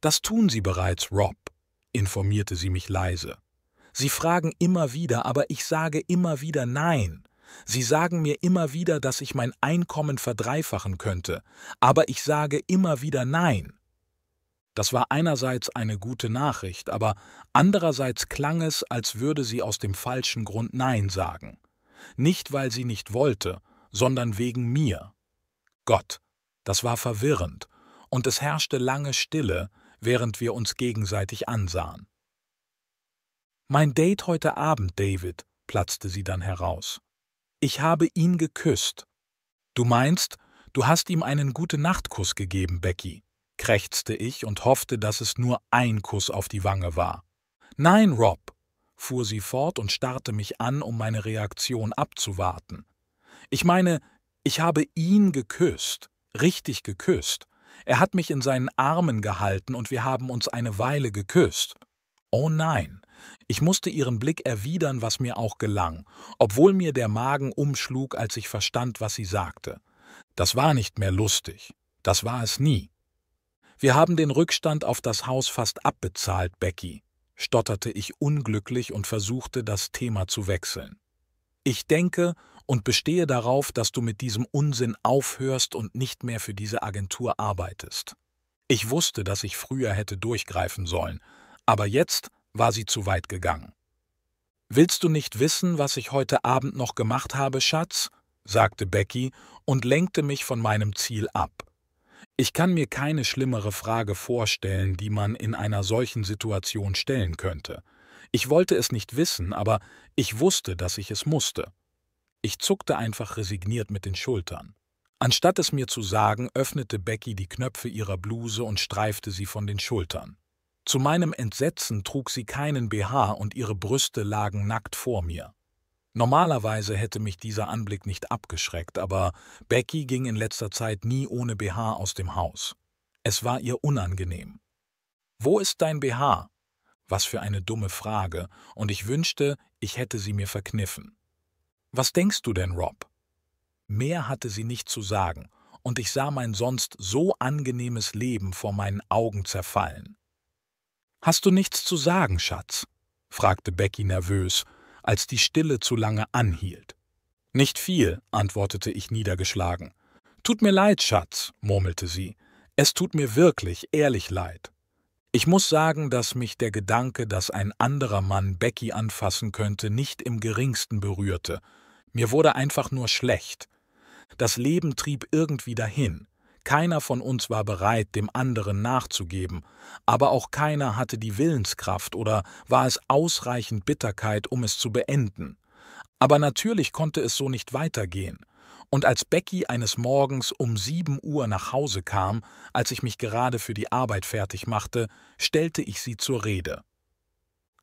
Das tun sie bereits, Rob informierte sie mich leise. Sie fragen immer wieder, aber ich sage immer wieder Nein. Sie sagen mir immer wieder, dass ich mein Einkommen verdreifachen könnte, aber ich sage immer wieder Nein. Das war einerseits eine gute Nachricht, aber andererseits klang es, als würde sie aus dem falschen Grund Nein sagen. Nicht, weil sie nicht wollte, sondern wegen mir. Gott, das war verwirrend, und es herrschte lange Stille, während wir uns gegenseitig ansahen. Mein Date heute Abend, David, platzte sie dann heraus. Ich habe ihn geküsst. Du meinst, du hast ihm einen gute nacht gegeben, Becky, krächzte ich und hoffte, dass es nur ein Kuss auf die Wange war. Nein, Rob, fuhr sie fort und starrte mich an, um meine Reaktion abzuwarten. Ich meine, ich habe ihn geküsst, richtig geküsst, er hat mich in seinen Armen gehalten und wir haben uns eine Weile geküsst. Oh nein, ich musste ihren Blick erwidern, was mir auch gelang, obwohl mir der Magen umschlug, als ich verstand, was sie sagte. Das war nicht mehr lustig. Das war es nie. Wir haben den Rückstand auf das Haus fast abbezahlt, Becky, stotterte ich unglücklich und versuchte, das Thema zu wechseln. Ich denke, und bestehe darauf, dass du mit diesem Unsinn aufhörst und nicht mehr für diese Agentur arbeitest. Ich wusste, dass ich früher hätte durchgreifen sollen, aber jetzt war sie zu weit gegangen. Willst du nicht wissen, was ich heute Abend noch gemacht habe, Schatz? sagte Becky und lenkte mich von meinem Ziel ab. Ich kann mir keine schlimmere Frage vorstellen, die man in einer solchen Situation stellen könnte. Ich wollte es nicht wissen, aber ich wusste, dass ich es musste. Ich zuckte einfach resigniert mit den Schultern. Anstatt es mir zu sagen, öffnete Becky die Knöpfe ihrer Bluse und streifte sie von den Schultern. Zu meinem Entsetzen trug sie keinen BH und ihre Brüste lagen nackt vor mir. Normalerweise hätte mich dieser Anblick nicht abgeschreckt, aber Becky ging in letzter Zeit nie ohne BH aus dem Haus. Es war ihr unangenehm. Wo ist dein BH? Was für eine dumme Frage, und ich wünschte, ich hätte sie mir verkniffen. Was denkst du denn, Rob? Mehr hatte sie nicht zu sagen, und ich sah mein sonst so angenehmes Leben vor meinen Augen zerfallen. Hast du nichts zu sagen, Schatz? fragte Becky nervös, als die Stille zu lange anhielt. Nicht viel, antwortete ich niedergeschlagen. Tut mir leid, Schatz, murmelte sie. Es tut mir wirklich ehrlich leid. Ich muss sagen, dass mich der Gedanke, dass ein anderer Mann Becky anfassen könnte, nicht im geringsten berührte, mir wurde einfach nur schlecht. Das Leben trieb irgendwie dahin. Keiner von uns war bereit, dem anderen nachzugeben, aber auch keiner hatte die Willenskraft oder war es ausreichend Bitterkeit, um es zu beenden. Aber natürlich konnte es so nicht weitergehen. Und als Becky eines Morgens um sieben Uhr nach Hause kam, als ich mich gerade für die Arbeit fertig machte, stellte ich sie zur Rede.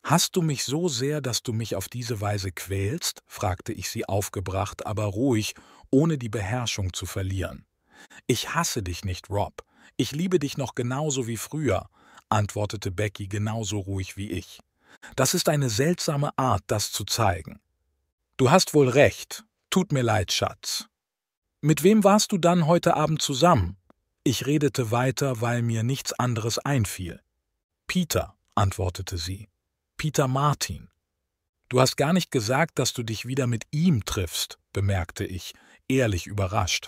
Hast du mich so sehr, dass du mich auf diese Weise quälst? fragte ich sie aufgebracht, aber ruhig, ohne die Beherrschung zu verlieren. Ich hasse dich nicht, Rob. Ich liebe dich noch genauso wie früher, antwortete Becky genauso ruhig wie ich. Das ist eine seltsame Art, das zu zeigen. Du hast wohl recht. Tut mir leid, Schatz. Mit wem warst du dann heute Abend zusammen? Ich redete weiter, weil mir nichts anderes einfiel. Peter, antwortete sie. Peter Martin. Du hast gar nicht gesagt, dass du dich wieder mit ihm triffst, bemerkte ich, ehrlich überrascht.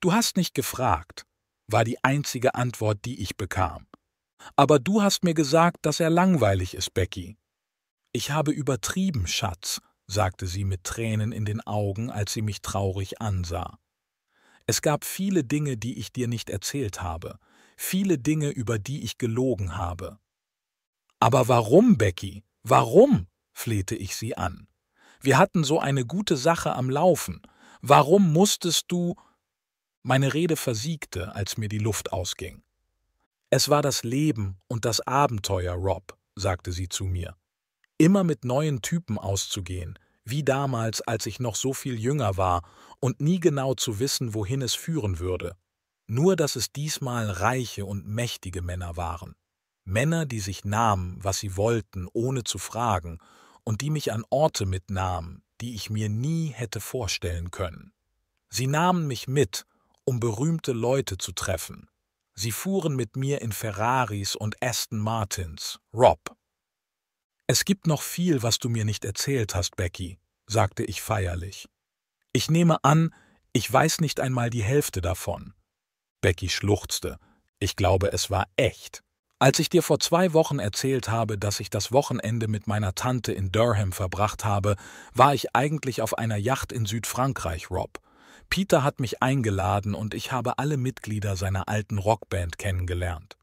Du hast nicht gefragt, war die einzige Antwort, die ich bekam. Aber du hast mir gesagt, dass er langweilig ist, Becky. Ich habe übertrieben, Schatz, sagte sie mit Tränen in den Augen, als sie mich traurig ansah. Es gab viele Dinge, die ich dir nicht erzählt habe, viele Dinge, über die ich gelogen habe. Aber warum, Becky? Warum? flehte ich sie an. Wir hatten so eine gute Sache am Laufen. Warum musstest du. Meine Rede versiegte, als mir die Luft ausging. Es war das Leben und das Abenteuer, Rob, sagte sie zu mir. Immer mit neuen Typen auszugehen, wie damals, als ich noch so viel jünger war und nie genau zu wissen, wohin es führen würde. Nur, dass es diesmal reiche und mächtige Männer waren. Männer, die sich nahmen, was sie wollten, ohne zu fragen, und die mich an Orte mitnahmen, die ich mir nie hätte vorstellen können. Sie nahmen mich mit, um berühmte Leute zu treffen. Sie fuhren mit mir in Ferraris und Aston Martins, Rob. Es gibt noch viel, was du mir nicht erzählt hast, Becky, sagte ich feierlich. Ich nehme an, ich weiß nicht einmal die Hälfte davon. Becky schluchzte. Ich glaube, es war echt. Als ich dir vor zwei Wochen erzählt habe, dass ich das Wochenende mit meiner Tante in Durham verbracht habe, war ich eigentlich auf einer Yacht in Südfrankreich, Rob. Peter hat mich eingeladen und ich habe alle Mitglieder seiner alten Rockband kennengelernt.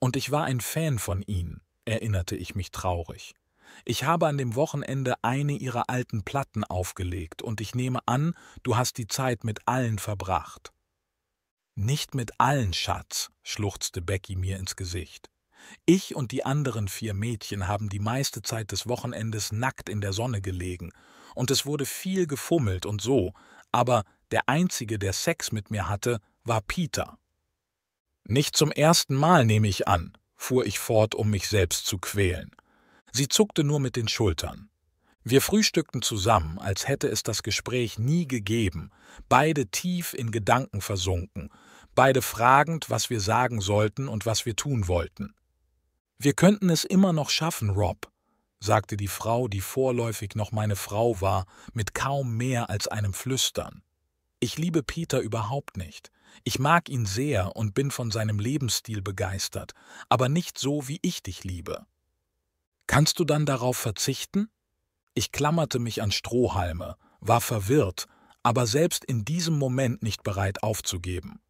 Und ich war ein Fan von ihnen, erinnerte ich mich traurig. Ich habe an dem Wochenende eine ihrer alten Platten aufgelegt und ich nehme an, du hast die Zeit mit allen verbracht. Nicht mit allen, Schatz, schluchzte Becky mir ins Gesicht. Ich und die anderen vier Mädchen haben die meiste Zeit des Wochenendes nackt in der Sonne gelegen, und es wurde viel gefummelt und so, aber der Einzige, der Sex mit mir hatte, war Peter. Nicht zum ersten Mal nehme ich an, fuhr ich fort, um mich selbst zu quälen. Sie zuckte nur mit den Schultern. Wir frühstückten zusammen, als hätte es das Gespräch nie gegeben, beide tief in Gedanken versunken, beide fragend, was wir sagen sollten und was wir tun wollten. Wir könnten es immer noch schaffen, Rob, sagte die Frau, die vorläufig noch meine Frau war, mit kaum mehr als einem Flüstern. Ich liebe Peter überhaupt nicht. Ich mag ihn sehr und bin von seinem Lebensstil begeistert, aber nicht so, wie ich dich liebe. Kannst du dann darauf verzichten? Ich klammerte mich an Strohhalme, war verwirrt, aber selbst in diesem Moment nicht bereit aufzugeben.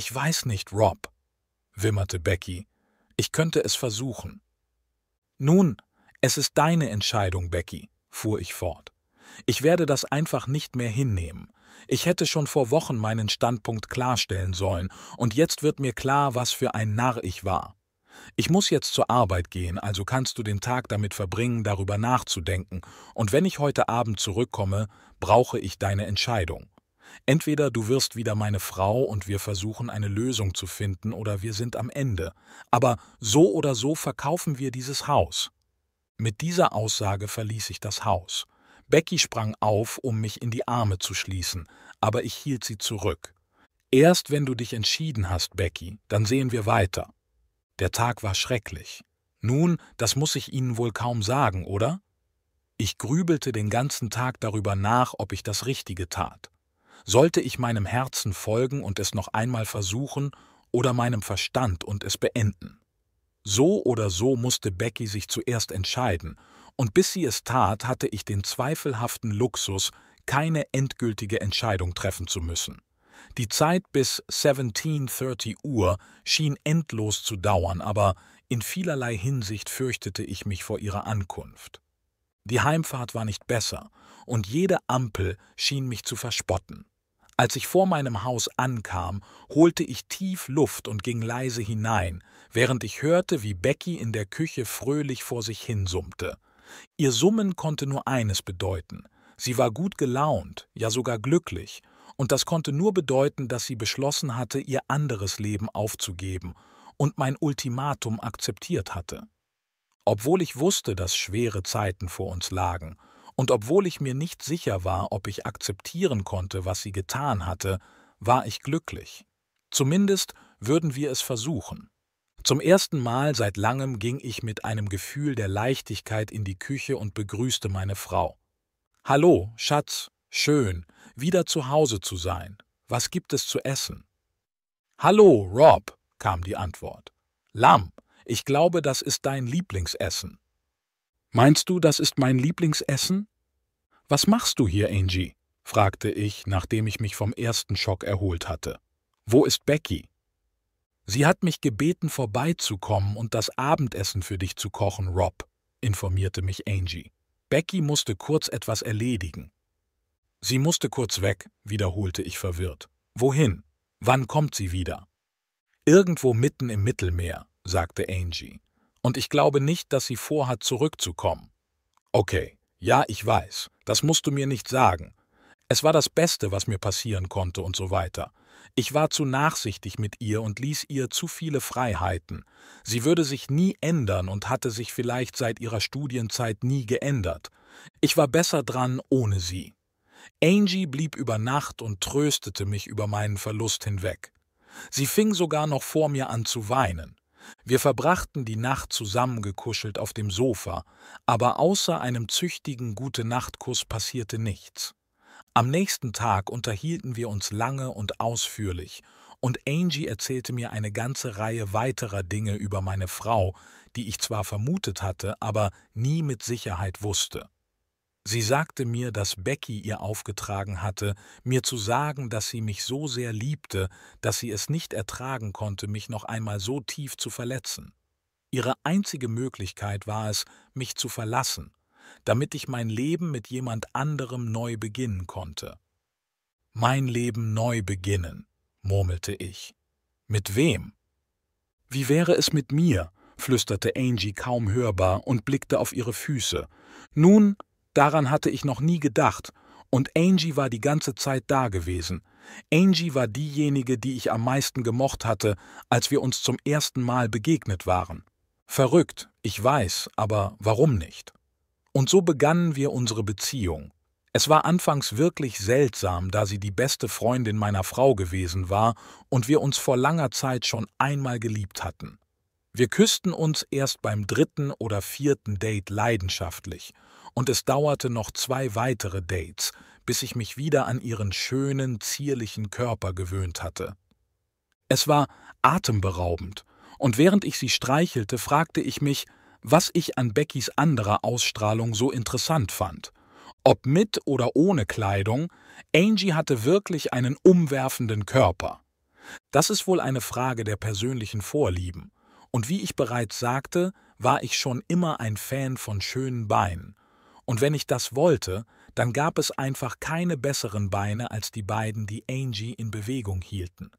Ich weiß nicht, Rob, wimmerte Becky. Ich könnte es versuchen. Nun, es ist deine Entscheidung, Becky, fuhr ich fort. Ich werde das einfach nicht mehr hinnehmen. Ich hätte schon vor Wochen meinen Standpunkt klarstellen sollen, und jetzt wird mir klar, was für ein Narr ich war. Ich muss jetzt zur Arbeit gehen, also kannst du den Tag damit verbringen, darüber nachzudenken, und wenn ich heute Abend zurückkomme, brauche ich deine Entscheidung. Entweder du wirst wieder meine Frau und wir versuchen eine Lösung zu finden, oder wir sind am Ende. Aber so oder so verkaufen wir dieses Haus. Mit dieser Aussage verließ ich das Haus. Becky sprang auf, um mich in die Arme zu schließen, aber ich hielt sie zurück. Erst wenn du dich entschieden hast, Becky, dann sehen wir weiter. Der Tag war schrecklich. Nun, das muss ich Ihnen wohl kaum sagen, oder? Ich grübelte den ganzen Tag darüber nach, ob ich das Richtige tat. Sollte ich meinem Herzen folgen und es noch einmal versuchen, oder meinem Verstand und es beenden? So oder so musste Becky sich zuerst entscheiden, und bis sie es tat, hatte ich den zweifelhaften Luxus, keine endgültige Entscheidung treffen zu müssen. Die Zeit bis 17.30 Uhr schien endlos zu dauern, aber in vielerlei Hinsicht fürchtete ich mich vor ihrer Ankunft. Die Heimfahrt war nicht besser, und jede Ampel schien mich zu verspotten. Als ich vor meinem Haus ankam, holte ich tief Luft und ging leise hinein, während ich hörte, wie Becky in der Küche fröhlich vor sich hinsummte. Ihr Summen konnte nur eines bedeuten. Sie war gut gelaunt, ja sogar glücklich, und das konnte nur bedeuten, dass sie beschlossen hatte, ihr anderes Leben aufzugeben und mein Ultimatum akzeptiert hatte. Obwohl ich wusste, dass schwere Zeiten vor uns lagen, und obwohl ich mir nicht sicher war, ob ich akzeptieren konnte, was sie getan hatte, war ich glücklich. Zumindest würden wir es versuchen. Zum ersten Mal seit langem ging ich mit einem Gefühl der Leichtigkeit in die Küche und begrüßte meine Frau. Hallo, Schatz, schön, wieder zu Hause zu sein. Was gibt es zu essen? Hallo, Rob, kam die Antwort. Lamm, ich glaube, das ist dein Lieblingsessen. Meinst du, das ist mein Lieblingsessen? Was machst du hier, Angie? fragte ich, nachdem ich mich vom ersten Schock erholt hatte. Wo ist Becky? Sie hat mich gebeten, vorbeizukommen und das Abendessen für dich zu kochen, Rob, informierte mich Angie. Becky musste kurz etwas erledigen. Sie musste kurz weg, wiederholte ich verwirrt. Wohin? Wann kommt sie wieder? Irgendwo mitten im Mittelmeer sagte Angie. Und ich glaube nicht, dass sie vorhat, zurückzukommen. Okay, ja, ich weiß. Das musst du mir nicht sagen. Es war das Beste, was mir passieren konnte und so weiter. Ich war zu nachsichtig mit ihr und ließ ihr zu viele Freiheiten. Sie würde sich nie ändern und hatte sich vielleicht seit ihrer Studienzeit nie geändert. Ich war besser dran ohne sie. Angie blieb über Nacht und tröstete mich über meinen Verlust hinweg. Sie fing sogar noch vor mir an zu weinen. Wir verbrachten die Nacht zusammengekuschelt auf dem Sofa, aber außer einem züchtigen Gute-Nacht-Kuss passierte nichts. Am nächsten Tag unterhielten wir uns lange und ausführlich, und Angie erzählte mir eine ganze Reihe weiterer Dinge über meine Frau, die ich zwar vermutet hatte, aber nie mit Sicherheit wusste. Sie sagte mir, dass Becky ihr aufgetragen hatte, mir zu sagen, dass sie mich so sehr liebte, dass sie es nicht ertragen konnte, mich noch einmal so tief zu verletzen. Ihre einzige Möglichkeit war es, mich zu verlassen, damit ich mein Leben mit jemand anderem neu beginnen konnte. Mein Leben neu beginnen, murmelte ich. Mit wem? Wie wäre es mit mir? flüsterte Angie kaum hörbar und blickte auf ihre Füße. Nun, Daran hatte ich noch nie gedacht. Und Angie war die ganze Zeit da gewesen. Angie war diejenige, die ich am meisten gemocht hatte, als wir uns zum ersten Mal begegnet waren. Verrückt, ich weiß, aber warum nicht? Und so begannen wir unsere Beziehung. Es war anfangs wirklich seltsam, da sie die beste Freundin meiner Frau gewesen war und wir uns vor langer Zeit schon einmal geliebt hatten. Wir küssten uns erst beim dritten oder vierten Date leidenschaftlich und es dauerte noch zwei weitere Dates, bis ich mich wieder an ihren schönen, zierlichen Körper gewöhnt hatte. Es war atemberaubend, und während ich sie streichelte, fragte ich mich, was ich an Beckys anderer Ausstrahlung so interessant fand. Ob mit oder ohne Kleidung, Angie hatte wirklich einen umwerfenden Körper. Das ist wohl eine Frage der persönlichen Vorlieben. Und wie ich bereits sagte, war ich schon immer ein Fan von schönen Beinen. Und wenn ich das wollte, dann gab es einfach keine besseren Beine als die beiden, die Angie in Bewegung hielten.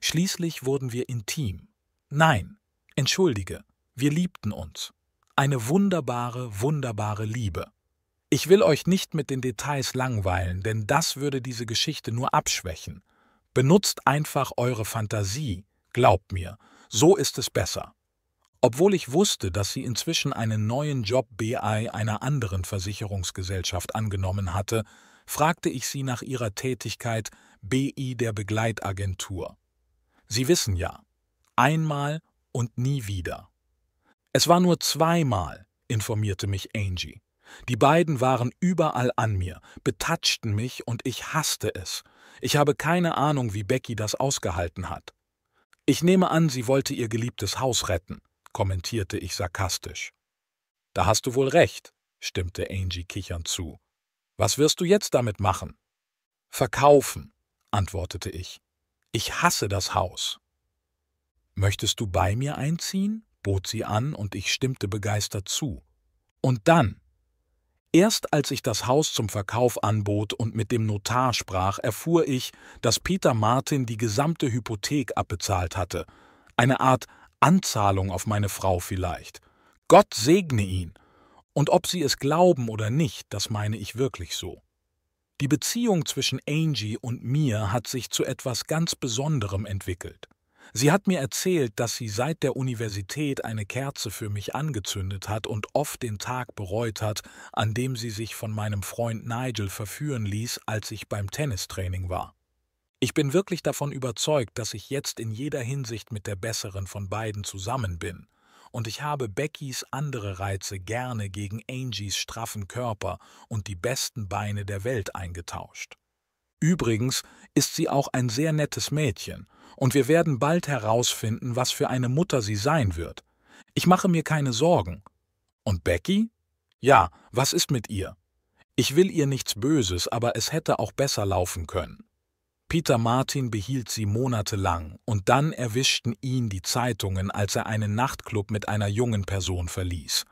Schließlich wurden wir intim. Nein, entschuldige, wir liebten uns. Eine wunderbare, wunderbare Liebe. Ich will euch nicht mit den Details langweilen, denn das würde diese Geschichte nur abschwächen. Benutzt einfach eure Fantasie, glaubt mir, so ist es besser. Obwohl ich wusste, dass sie inzwischen einen neuen Job BI einer anderen Versicherungsgesellschaft angenommen hatte, fragte ich sie nach ihrer Tätigkeit BI der Begleitagentur. Sie wissen ja, einmal und nie wieder. Es war nur zweimal, informierte mich Angie. Die beiden waren überall an mir, betatschten mich und ich hasste es. Ich habe keine Ahnung, wie Becky das ausgehalten hat. Ich nehme an, sie wollte ihr geliebtes Haus retten kommentierte ich sarkastisch. Da hast du wohl recht, stimmte Angie kichernd zu. Was wirst du jetzt damit machen? Verkaufen, antwortete ich. Ich hasse das Haus. Möchtest du bei mir einziehen? bot sie an, und ich stimmte begeistert zu. Und dann? Erst als ich das Haus zum Verkauf anbot und mit dem Notar sprach, erfuhr ich, dass Peter Martin die gesamte Hypothek abbezahlt hatte, eine Art Anzahlung auf meine Frau vielleicht. Gott segne ihn. Und ob sie es glauben oder nicht, das meine ich wirklich so. Die Beziehung zwischen Angie und mir hat sich zu etwas ganz Besonderem entwickelt. Sie hat mir erzählt, dass sie seit der Universität eine Kerze für mich angezündet hat und oft den Tag bereut hat, an dem sie sich von meinem Freund Nigel verführen ließ, als ich beim Tennistraining war. Ich bin wirklich davon überzeugt, dass ich jetzt in jeder Hinsicht mit der besseren von beiden zusammen bin. Und ich habe Beckys andere Reize gerne gegen Angies straffen Körper und die besten Beine der Welt eingetauscht. Übrigens ist sie auch ein sehr nettes Mädchen, und wir werden bald herausfinden, was für eine Mutter sie sein wird. Ich mache mir keine Sorgen. Und Becky? Ja, was ist mit ihr? Ich will ihr nichts Böses, aber es hätte auch besser laufen können. Peter Martin behielt sie monatelang und dann erwischten ihn die Zeitungen, als er einen Nachtclub mit einer jungen Person verließ.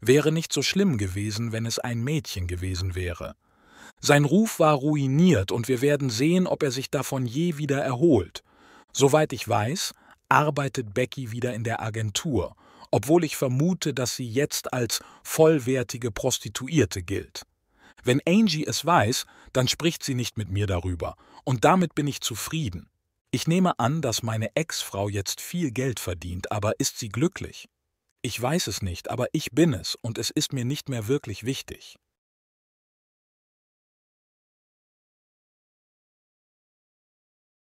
Wäre nicht so schlimm gewesen, wenn es ein Mädchen gewesen wäre. Sein Ruf war ruiniert und wir werden sehen, ob er sich davon je wieder erholt. Soweit ich weiß, arbeitet Becky wieder in der Agentur, obwohl ich vermute, dass sie jetzt als vollwertige Prostituierte gilt. Wenn Angie es weiß, dann spricht sie nicht mit mir darüber. Und damit bin ich zufrieden. Ich nehme an, dass meine Ex-Frau jetzt viel Geld verdient, aber ist sie glücklich? Ich weiß es nicht, aber ich bin es und es ist mir nicht mehr wirklich wichtig.